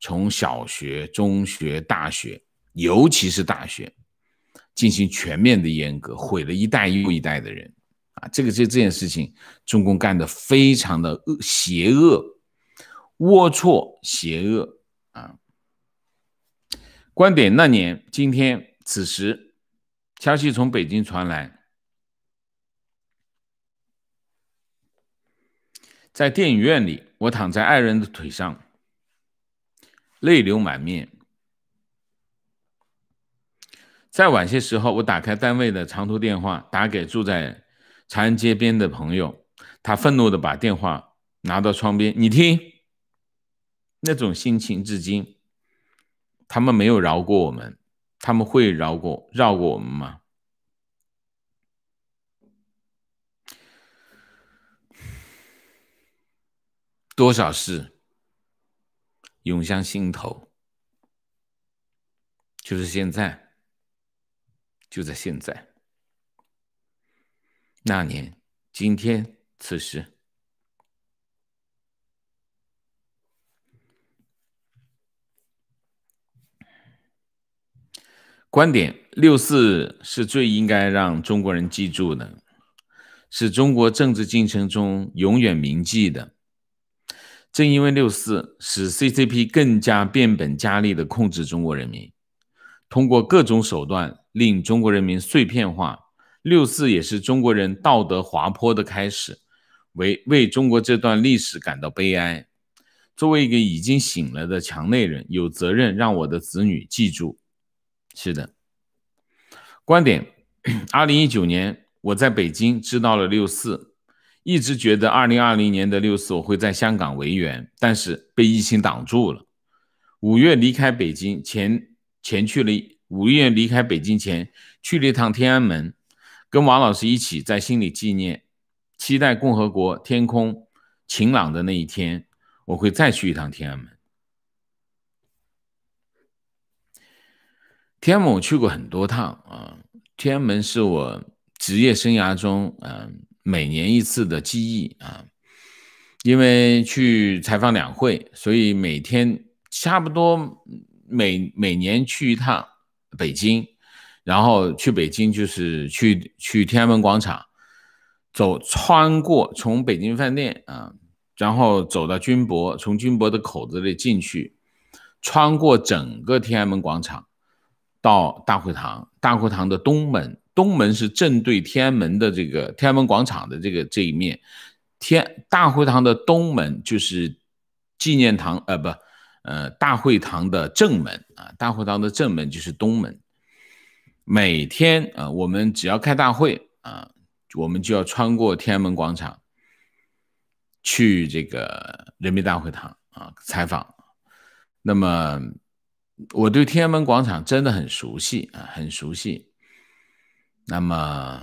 从小学、中学、大学，尤其是大学。进行全面的阉割，毁了一代又一代的人啊！这个这这件事情，中共干的非常的恶、邪恶、龌龊、邪恶啊！观点那年今天此时，消息从北京传来，在电影院里，我躺在爱人的腿上，泪流满面。在晚些时候，我打开单位的长途电话，打给住在长安街边的朋友，他愤怒地把电话拿到窗边，你听，那种心情，至今，他们没有饶过我们，他们会饶过绕过我们吗？多少事涌向心头，就是现在。就在现在，那年今天此时，观点六四是最应该让中国人记住的，是中国政治进程中永远铭记的。正因为六四，使 CCP 更加变本加厉的控制中国人民，通过各种手段。令中国人民碎片化，六四也是中国人道德滑坡的开始，为为中国这段历史感到悲哀。作为一个已经醒了的墙内人，有责任让我的子女记住。是的，观点。二零一九年我在北京知道了六四，一直觉得二零二零年的六四我会在香港维园，但是被疫情挡住了。五月离开北京前前去了。五月离开北京前，去了一趟天安门，跟王老师一起在心里纪念。期待共和国天空晴朗的那一天，我会再去一趟天安门。天安门我去过很多趟啊，天安门是我职业生涯中嗯每年一次的记忆啊，因为去采访两会，所以每天差不多每每年去一趟。北京，然后去北京就是去去天安门广场，走穿过从北京饭店啊，然后走到军博，从军博的口子里进去，穿过整个天安门广场，到大会堂，大会堂的东门，东门是正对天安门的这个天安门广场的这个这一面，天大会堂的东门就是纪念堂呃不。呃，大会堂的正门啊，大会堂的正门就是东门。每天啊，我们只要开大会啊，我们就要穿过天安门广场，去这个人民大会堂啊采访。那么，我对天安门广场真的很熟悉啊，很熟悉。那么，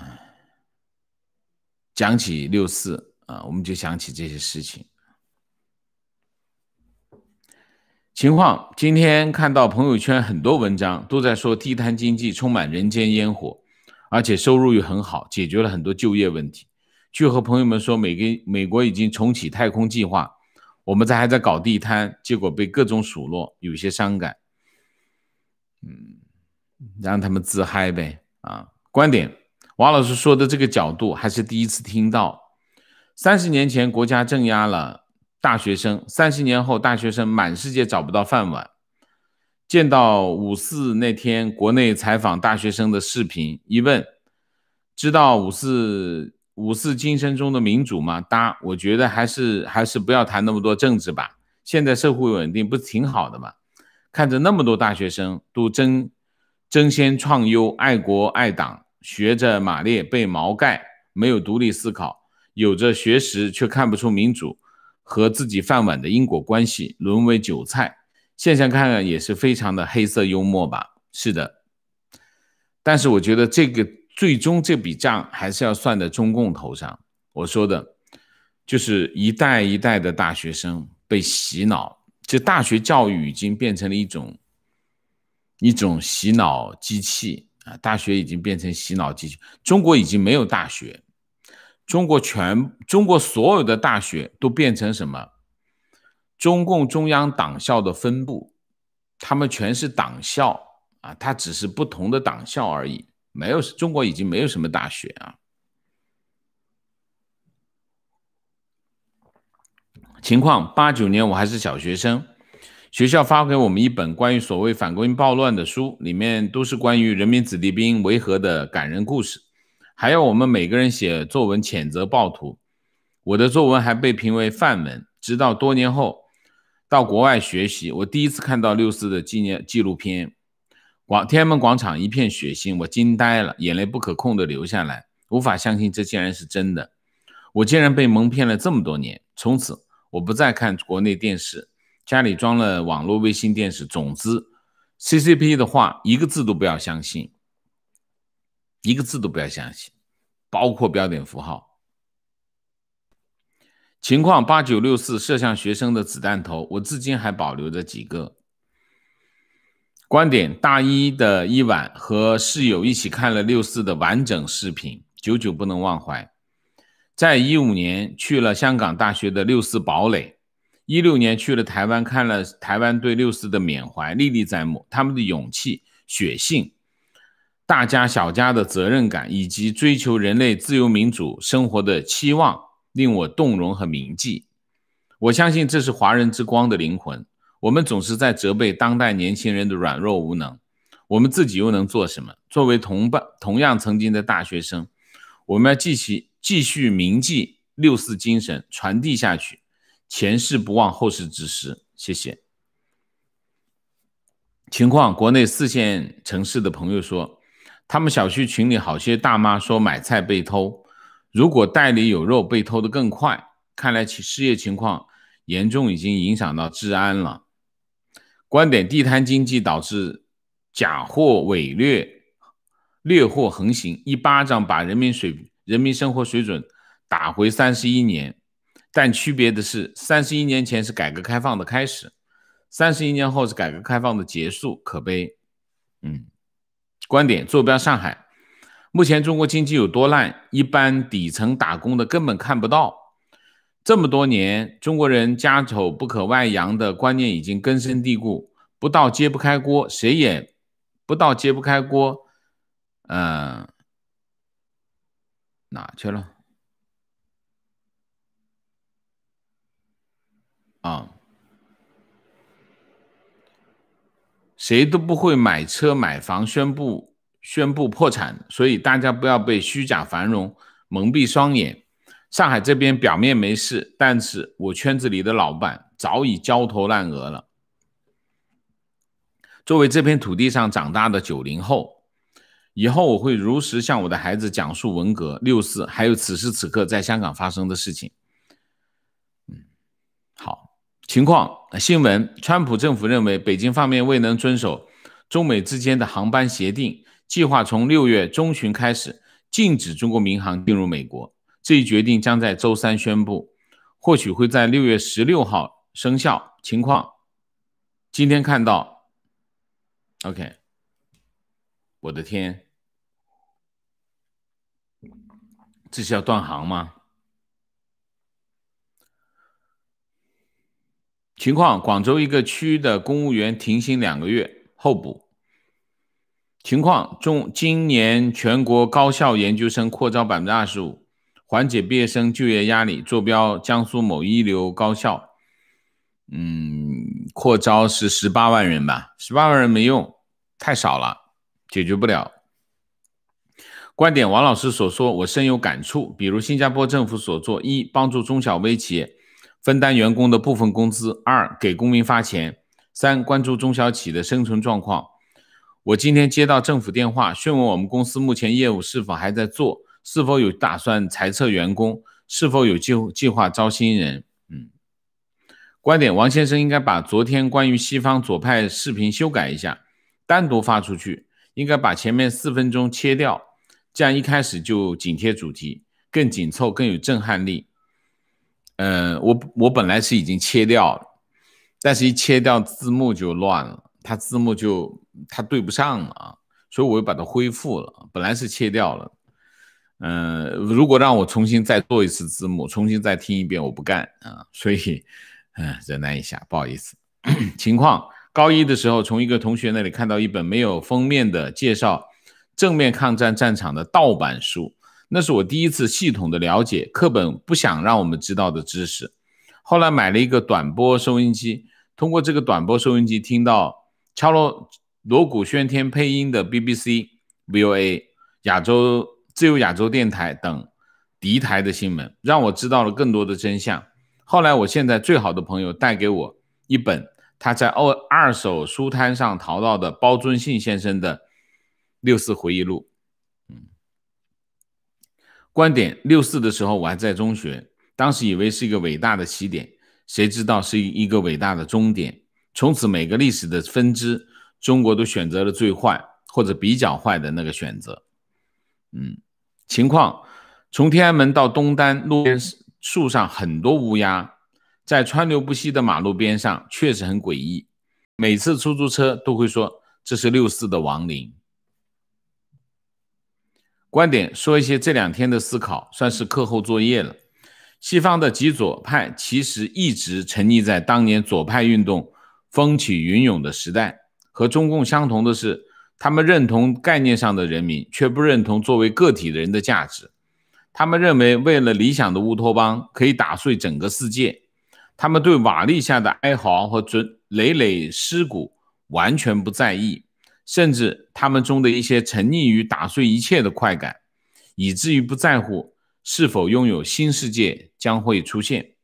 讲起六四啊，我们就想起这些事情。情况今天看到朋友圈很多文章都在说地摊经济充满人间烟火，而且收入又很好，解决了很多就业问题。据和朋友们说，美跟美国已经重启太空计划，我们在还在搞地摊，结果被各种数落，有些伤感。嗯，让他们自嗨呗啊。观点，王老师说的这个角度还是第一次听到。三十年前国家镇压了。大学生三十年后，大学生满世界找不到饭碗。见到五四那天国内采访大学生的视频，一问，知道五四五四精神中的民主吗？答：我觉得还是还是不要谈那么多政治吧。现在社会稳定不挺好的吗？看着那么多大学生都争争先创优，爱国爱党，学着马列被毛概，没有独立思考，有着学识却看不出民主。和自己饭碗的因果关系沦为韭菜现象，看啊也是非常的黑色幽默吧。是的，但是我觉得这个最终这笔账还是要算在中共头上。我说的，就是一代一代的大学生被洗脑，就大学教育已经变成了一种一种洗脑机器啊！大学已经变成洗脑机器，中国已经没有大学。中国全中国所有的大学都变成什么？中共中央党校的分部，他们全是党校啊，它只是不同的党校而已，没有中国已经没有什么大学啊。情况八九年我还是小学生，学校发给我们一本关于所谓反革命暴乱的书，里面都是关于人民子弟兵维和的感人故事。还要我们每个人写作文谴责暴徒，我的作文还被评为范文。直到多年后，到国外学习，我第一次看到六四的纪念纪录片，广天安门广场一片血腥，我惊呆了，眼泪不可控的流下来，无法相信这竟然是真的，我竟然被蒙骗了这么多年。从此我不再看国内电视，家里装了网络卫星电视，总之，C C P 的话一个字都不要相信。一个字都不要相信，包括标点符号。情况八九六四射向学生的子弹头，我至今还保留着几个。观点：大一的一晚，和室友一起看了六四的完整视频，久久不能忘怀。在一五年去了香港大学的六四堡垒，一六年去了台湾看了台湾对六四的缅怀，历历在目。他们的勇气、血性。大家小家的责任感以及追求人类自由民主生活的期望，令我动容和铭记。我相信这是华人之光的灵魂。我们总是在责备当代年轻人的软弱无能，我们自己又能做什么？作为同伴，同样曾经的大学生，我们要继续继续铭记六四精神，传递下去，前事不忘，后事之师。谢谢。情况：国内四线城市的朋友说。他们小区群里好些大妈说买菜被偷，如果袋里有肉被偷得更快。看来其失业情况严重，已经影响到治安了。观点：地摊经济导致假货伪劣劣货横行，一巴掌把人民水人民生活水准打回三十一年。但区别的是，三十一年前是改革开放的开始，三十一年后是改革开放的结束，可悲。嗯。观点坐标上海。目前中国经济有多烂，一般底层打工的根本看不到。这么多年，中国人家丑不可外扬的观念已经根深蒂固，不到揭不开锅，谁也不到揭不开锅。嗯，哪去了？啊？谁都不会买车买房，宣布宣布破产，所以大家不要被虚假繁荣蒙蔽双眼。上海这边表面没事，但是我圈子里的老板早已焦头烂额了。作为这片土地上长大的九零后，以后我会如实向我的孩子讲述文革、六四，还有此时此刻在香港发生的事情。情况新闻：川普政府认为北京方面未能遵守中美之间的航班协定，计划从六月中旬开始禁止中国民航进入美国。这一决定将在周三宣布，或许会在六月十六号生效。情况今天看到，OK，我的天，这是要断航吗？情况：广州一个区的公务员停薪两个月候补。情况中，今年全国高校研究生扩招百分之二十五，缓解毕业生就业压力。坐标江苏某一流高校，嗯，扩招是十八万人吧？十八万人没用，太少了，解决不了。观点：王老师所说，我深有感触。比如新加坡政府所做，一帮助中小微企业。分担员工的部分工资。二，给公民发钱。三，关注中小企业的生存状况。我今天接到政府电话，询问我们公司目前业务是否还在做，是否有打算裁撤员工，是否有计计划招新人。嗯，观点，王先生应该把昨天关于西方左派视频修改一下，单独发出去。应该把前面四分钟切掉，这样一开始就紧贴主题，更紧凑，更有震撼力。嗯，我我本来是已经切掉了，但是一切掉字幕就乱了，它字幕就它对不上了啊，所以我又把它恢复了。本来是切掉了，嗯，如果让我重新再做一次字幕，重新再听一遍，我不干啊，所以嗯，忍耐一下，不好意思。情况：高一的时候，从一个同学那里看到一本没有封面的介绍正面抗战战场的盗版书。那是我第一次系统的了解课本不想让我们知道的知识。后来买了一个短波收音机，通过这个短波收音机听到敲锣锣鼓喧天配音的 BBC、VOA、亚洲自由亚洲电台等敌台的新闻，让我知道了更多的真相。后来，我现在最好的朋友带给我一本他在二二手书摊上淘到的包尊信先生的《六四回忆录》。观点六四的时候，我还在中学，当时以为是一个伟大的起点，谁知道是一个伟大的终点。从此每个历史的分支，中国都选择了最坏或者比较坏的那个选择。嗯，情况从天安门到东单路边树上很多乌鸦，在川流不息的马路边上确实很诡异。每次出租车都会说这是六四的亡灵。观点说一些这两天的思考，算是课后作业了。西方的极左派其实一直沉溺在当年左派运动风起云涌的时代。和中共相同的是，他们认同概念上的人民，却不认同作为个体的人的价值。他们认为，为了理想的乌托邦，可以打碎整个世界。他们对瓦砾下的哀嚎和准累累尸骨完全不在意。甚至他们中的一些沉溺于打碎一切的快感，以至于不在乎是否拥有新世界将会出现。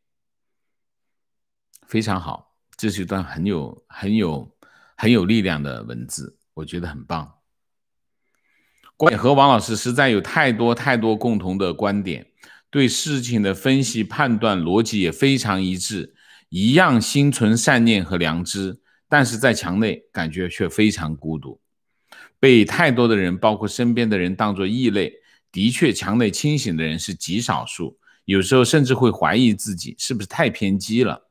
非常好，这是一段很有很有很有力量的文字，我觉得很棒。关和王老师实在有太多太多共同的观点，对事情的分析判断逻辑也非常一致，一样心存善念和良知。但是在墙内，感觉却非常孤独，被太多的人，包括身边的人，当作异类。的确，墙内清醒的人是极少数，有时候甚至会怀疑自己是不是太偏激了。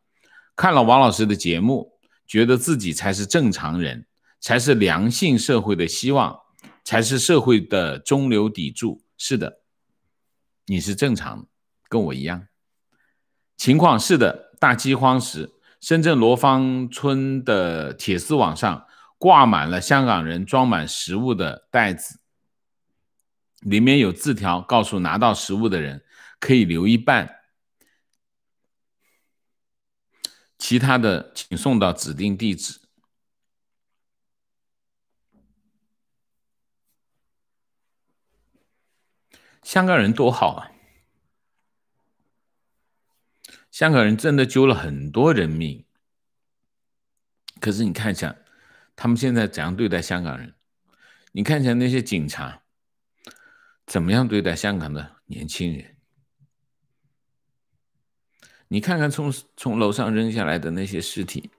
看了王老师的节目，觉得自己才是正常人，才是良性社会的希望，才是社会的中流砥柱。是的，你是正常跟我一样。情况是的，大饥荒时。深圳罗芳村的铁丝网上挂满了香港人装满食物的袋子，里面有字条，告诉拿到食物的人可以留一半，其他的请送到指定地址。香港人多好啊！香港人真的救了很多人命，可是你看一下，他们现在怎样对待香港人？你看一下那些警察怎么样对待香港的年轻人？你看看从从楼上扔下来的那些尸体，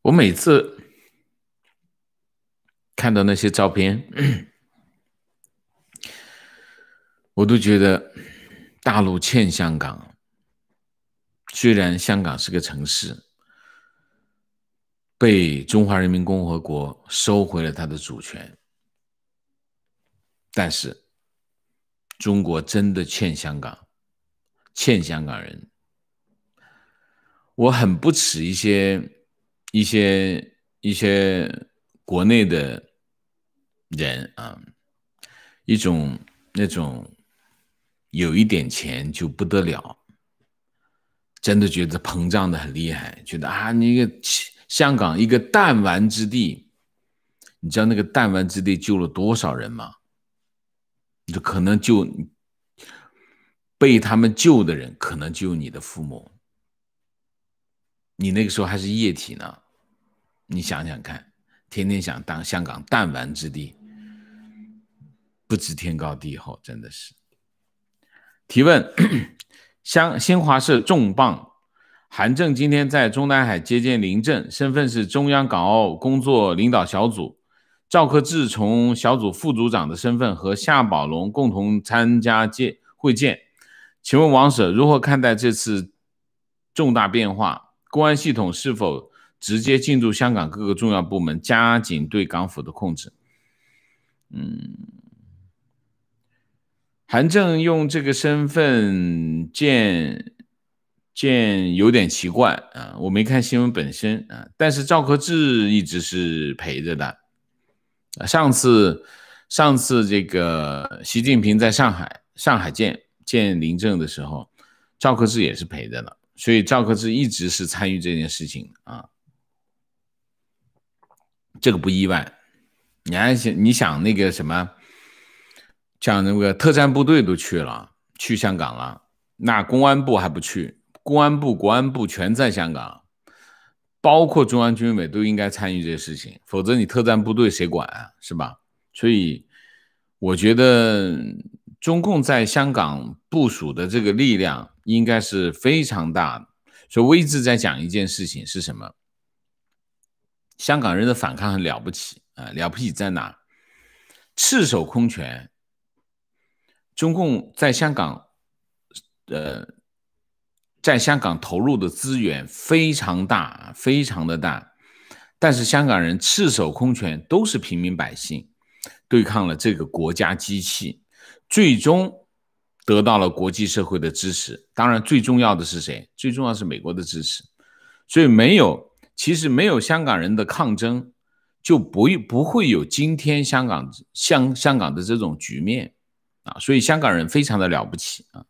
我每次看到那些照片。我都觉得大陆欠香港。虽然香港是个城市，被中华人民共和国收回了它的主权，但是中国真的欠香港，欠香港人。我很不耻一些、一些、一些国内的人啊，一种那种。有一点钱就不得了，真的觉得膨胀的很厉害，觉得啊，那个香港一个弹丸之地，你知道那个弹丸之地救了多少人吗？就可能就被他们救的人，可能就你的父母，你那个时候还是液体呢，你想想看，天天想当香港弹丸之地，不知天高地厚，真的是。提问：香新华社重磅，韩正今天在中南海接见林郑，身份是中央港澳工作领导小组，赵克志从小组副组长的身份和夏宝龙共同参加见会见。请问王舍如何看待这次重大变化？公安系统是否直接进驻香港各个重要部门，加紧对港府的控制？嗯。韩正用这个身份见见有点奇怪啊，我没看新闻本身啊，但是赵克志一直是陪着的。啊，上次上次这个习近平在上海上海见见林郑的时候，赵克志也是陪着的，所以赵克志一直是参与这件事情啊，这个不意外。你还想你想那个什么？像那个特战部队都去了，去香港了，那公安部还不去？公安部、国安部全在香港，包括中央军委都应该参与这些事情，否则你特战部队谁管啊？是吧？所以我觉得中共在香港部署的这个力量应该是非常大。所以我一直在讲一件事情是什么？香港人的反抗很了不起啊！了不起在哪？赤手空拳。中共在香港，呃，在香港投入的资源非常大，非常的大。但是香港人赤手空拳，都是平民百姓，对抗了这个国家机器，最终得到了国际社会的支持。当然，最重要的是谁？最重要是美国的支持。所以，没有其实没有香港人的抗争，就不不会有今天香港香香港的这种局面。啊，所以香港人非常的了不起啊。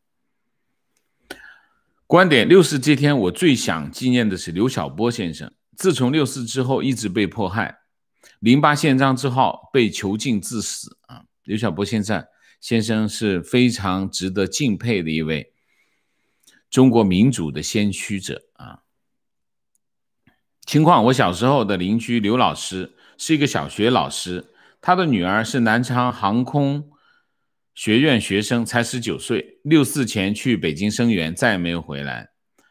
观点六四这天，我最想纪念的是刘晓波先生。自从六四之后，一直被迫害，零八宪章之后被囚禁致死啊。刘晓波先生先生是非常值得敬佩的一位中国民主的先驱者啊。情况我小时候的邻居刘老师是一个小学老师，他的女儿是南昌航空。学院学生才十九岁，六四前去北京生源，再也没有回来。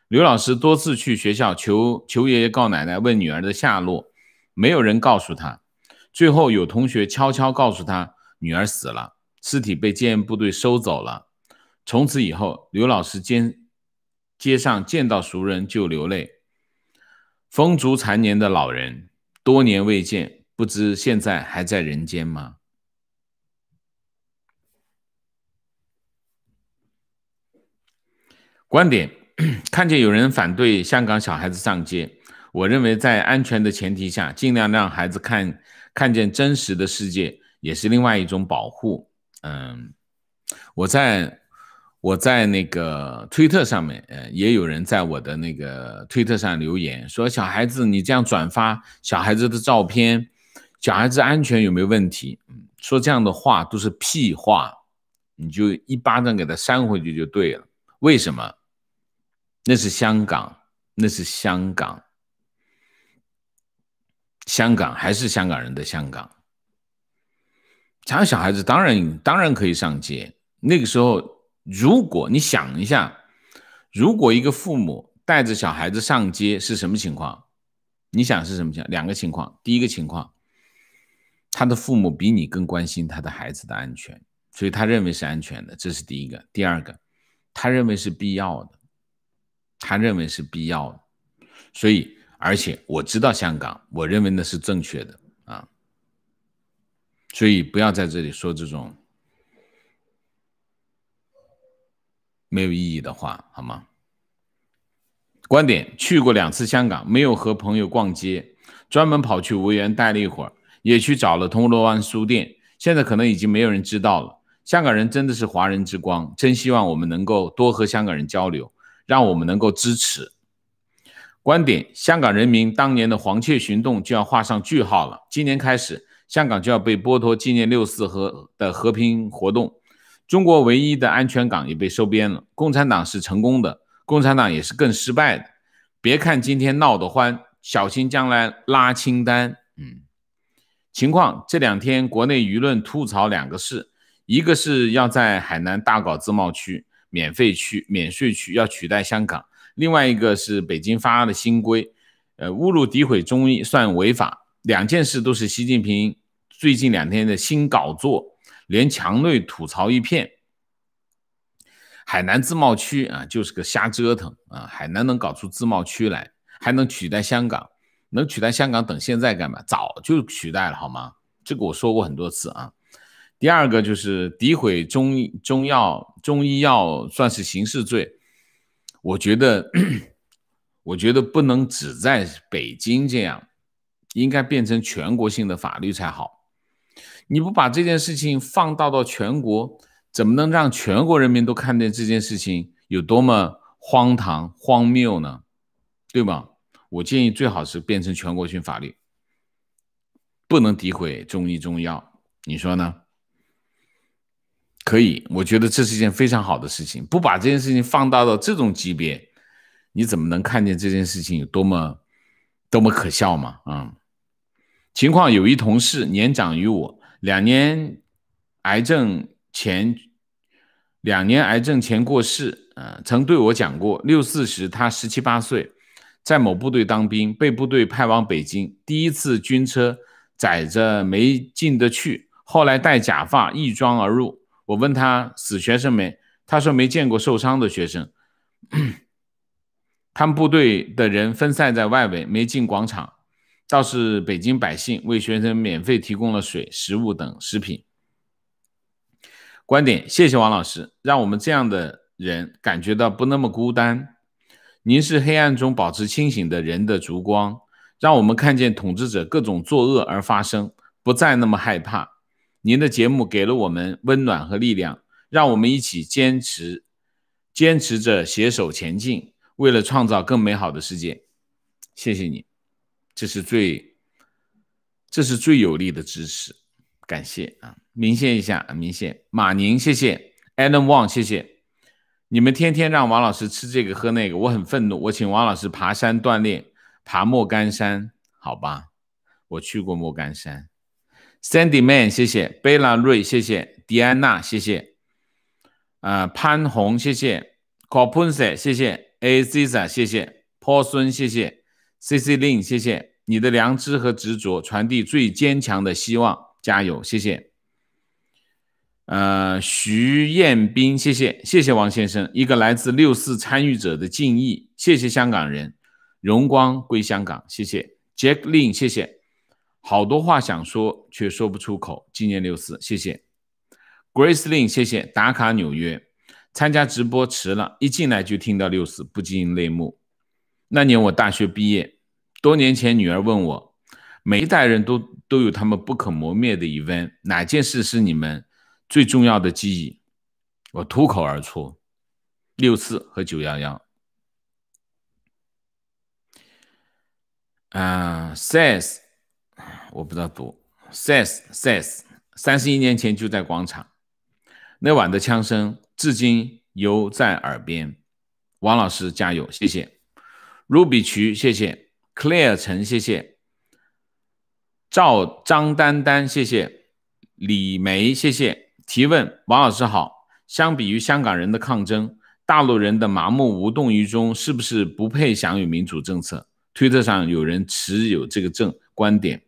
刘老师多次去学校求求爷爷告奶奶，问女儿的下落，没有人告诉他。最后有同学悄悄告诉他，女儿死了，尸体被建业部队收走了。从此以后，刘老师街街上见到熟人就流泪。风烛残年的老人，多年未见，不知现在还在人间吗？观点：看见有人反对香港小孩子上街，我认为在安全的前提下，尽量让孩子看看见真实的世界，也是另外一种保护。嗯，我在我在那个推特上面，呃，也有人在我的那个推特上留言说：“小孩子，你这样转发小孩子的照片，小孩子安全有没有问题？”嗯，说这样的话都是屁话，你就一巴掌给他扇回去就对了。为什么？那是香港，那是香港，香港还是香港人的香港。讲小孩子当然当然可以上街。那个时候，如果你想一下，如果一个父母带着小孩子上街是什么情况？你想是什么情况？两个情况：第一个情况，他的父母比你更关心他的孩子的安全，所以他认为是安全的，这是第一个；第二个，他认为是必要的。他认为是必要的，所以而且我知道香港，我认为那是正确的啊。所以不要在这里说这种没有意义的话，好吗？观点去过两次香港，没有和朋友逛街，专门跑去维园待了一会儿，也去找了铜锣湾书店。现在可能已经没有人知道了。香港人真的是华人之光，真希望我们能够多和香港人交流。让我们能够支持观点，香港人民当年的黄雀行动就要画上句号了。今年开始，香港就要被剥夺纪念六四和的和平活动，中国唯一的安全港也被收编了。共产党是成功的，共产党也是更失败的。别看今天闹得欢，小心将来拉清单。嗯，情况这两天国内舆论吐槽两个事，一个是要在海南大搞自贸区。免费区、免税区要取代香港，另外一个是北京发的新规，呃，侮辱诋毁中医算违法。两件事都是习近平最近两天的新搞作，连墙内吐槽一片。海南自贸区啊，就是个瞎折腾啊！海南能搞出自贸区来，还能取代香港？能取代香港？等现在干嘛？早就取代了好吗？这个我说过很多次啊。第二个就是诋毁中医、中药、中医药算是刑事罪，我觉得，我觉得不能只在北京这样，应该变成全国性的法律才好。你不把这件事情放大到全国，怎么能让全国人民都看见这件事情有多么荒唐、荒谬呢？对吧？我建议最好是变成全国性法律，不能诋毁中医、中药，你说呢？可以，我觉得这是一件非常好的事情。不把这件事情放大到这种级别，你怎么能看见这件事情有多么多么可笑嘛？啊，情况有一同事年长于我，两年癌症前两年癌症前过世，啊，曾对我讲过，六四时他十七八岁，在某部队当兵，被部队派往北京，第一次军车载着没进得去，后来戴假发易装而入。我问他死学生没？他说没见过受伤的学生，他们部队的人分散在外围，没进广场。倒是北京百姓为学生免费提供了水、食物等食品。观点，谢谢王老师，让我们这样的人感觉到不那么孤单。您是黑暗中保持清醒的人的烛光，让我们看见统治者各种作恶而发声，不再那么害怕。您的节目给了我们温暖和力量，让我们一起坚持，坚持着携手前进，为了创造更美好的世界。谢谢你，这是最，这是最有力的支持，感谢啊！鸣谢一下，鸣谢马宁，谢谢 Adam Wang，谢谢你们天天让王老师吃这个喝那个，我很愤怒，我请王老师爬山锻炼，爬莫干山，好吧，我去过莫干山。Sandy Man，谢谢贝拉瑞，谢谢；迪安娜，谢谢；啊，潘红，谢谢 c o p u s a 谢谢；Aiza，谢谢；Paulson，谢谢；C C Lin，谢谢。你的良知和执着，传递最坚强的希望，加油！谢谢。呃，徐彦斌，谢谢，谢谢王先生，一个来自六四参与者的敬意。谢谢香港人，荣光归香港。谢谢 Jack Lin，谢谢。好多话想说，却说不出口。纪念六四，谢谢。Grace l i n 谢谢打卡纽约，参加直播迟了，一进来就听到六四，不禁泪目。那年我大学毕业，多年前女儿问我，每一代人都都有他们不可磨灭的疑问，哪件事是你们最重要的记忆？我脱口而出，六四和九幺幺。啊，Says。我不知道读 says says，三十一年前就在广场那晚的枪声，至今犹在耳边。王老师加油，谢谢。Ruby 渠，谢谢。Clear 陈，谢谢。赵张丹丹，谢谢。李梅，谢谢。提问：王老师好。相比于香港人的抗争，大陆人的麻木无动于衷，是不是不配享有民主政策？推特上有人持有这个政观点。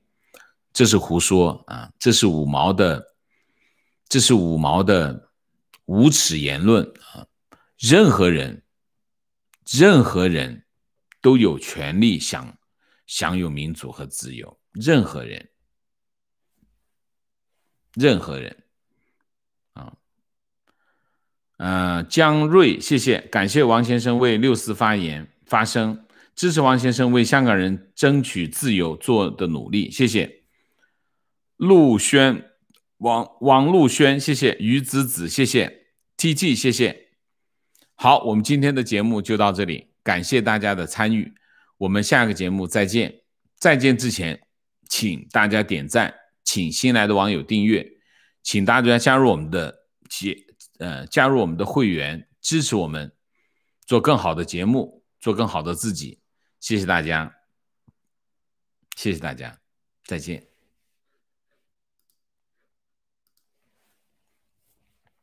这是胡说啊！这是五毛的，这是五毛的无耻言论啊！任何人，任何人都有权利享享有民主和自由。任何人，任何人，啊，呃，江瑞，谢谢，感谢王先生为六四发言发声，支持王先生为香港人争取自由做的努力，谢谢。陆轩，王王陆轩，谢谢于子子，谢谢 T G，谢谢。好，我们今天的节目就到这里，感谢大家的参与，我们下个节目再见。再见之前，请大家点赞，请新来的网友订阅，请大家加入我们的节，呃，加入我们的会员，支持我们做更好的节目，做更好的自己。谢谢大家，谢谢大家，再见。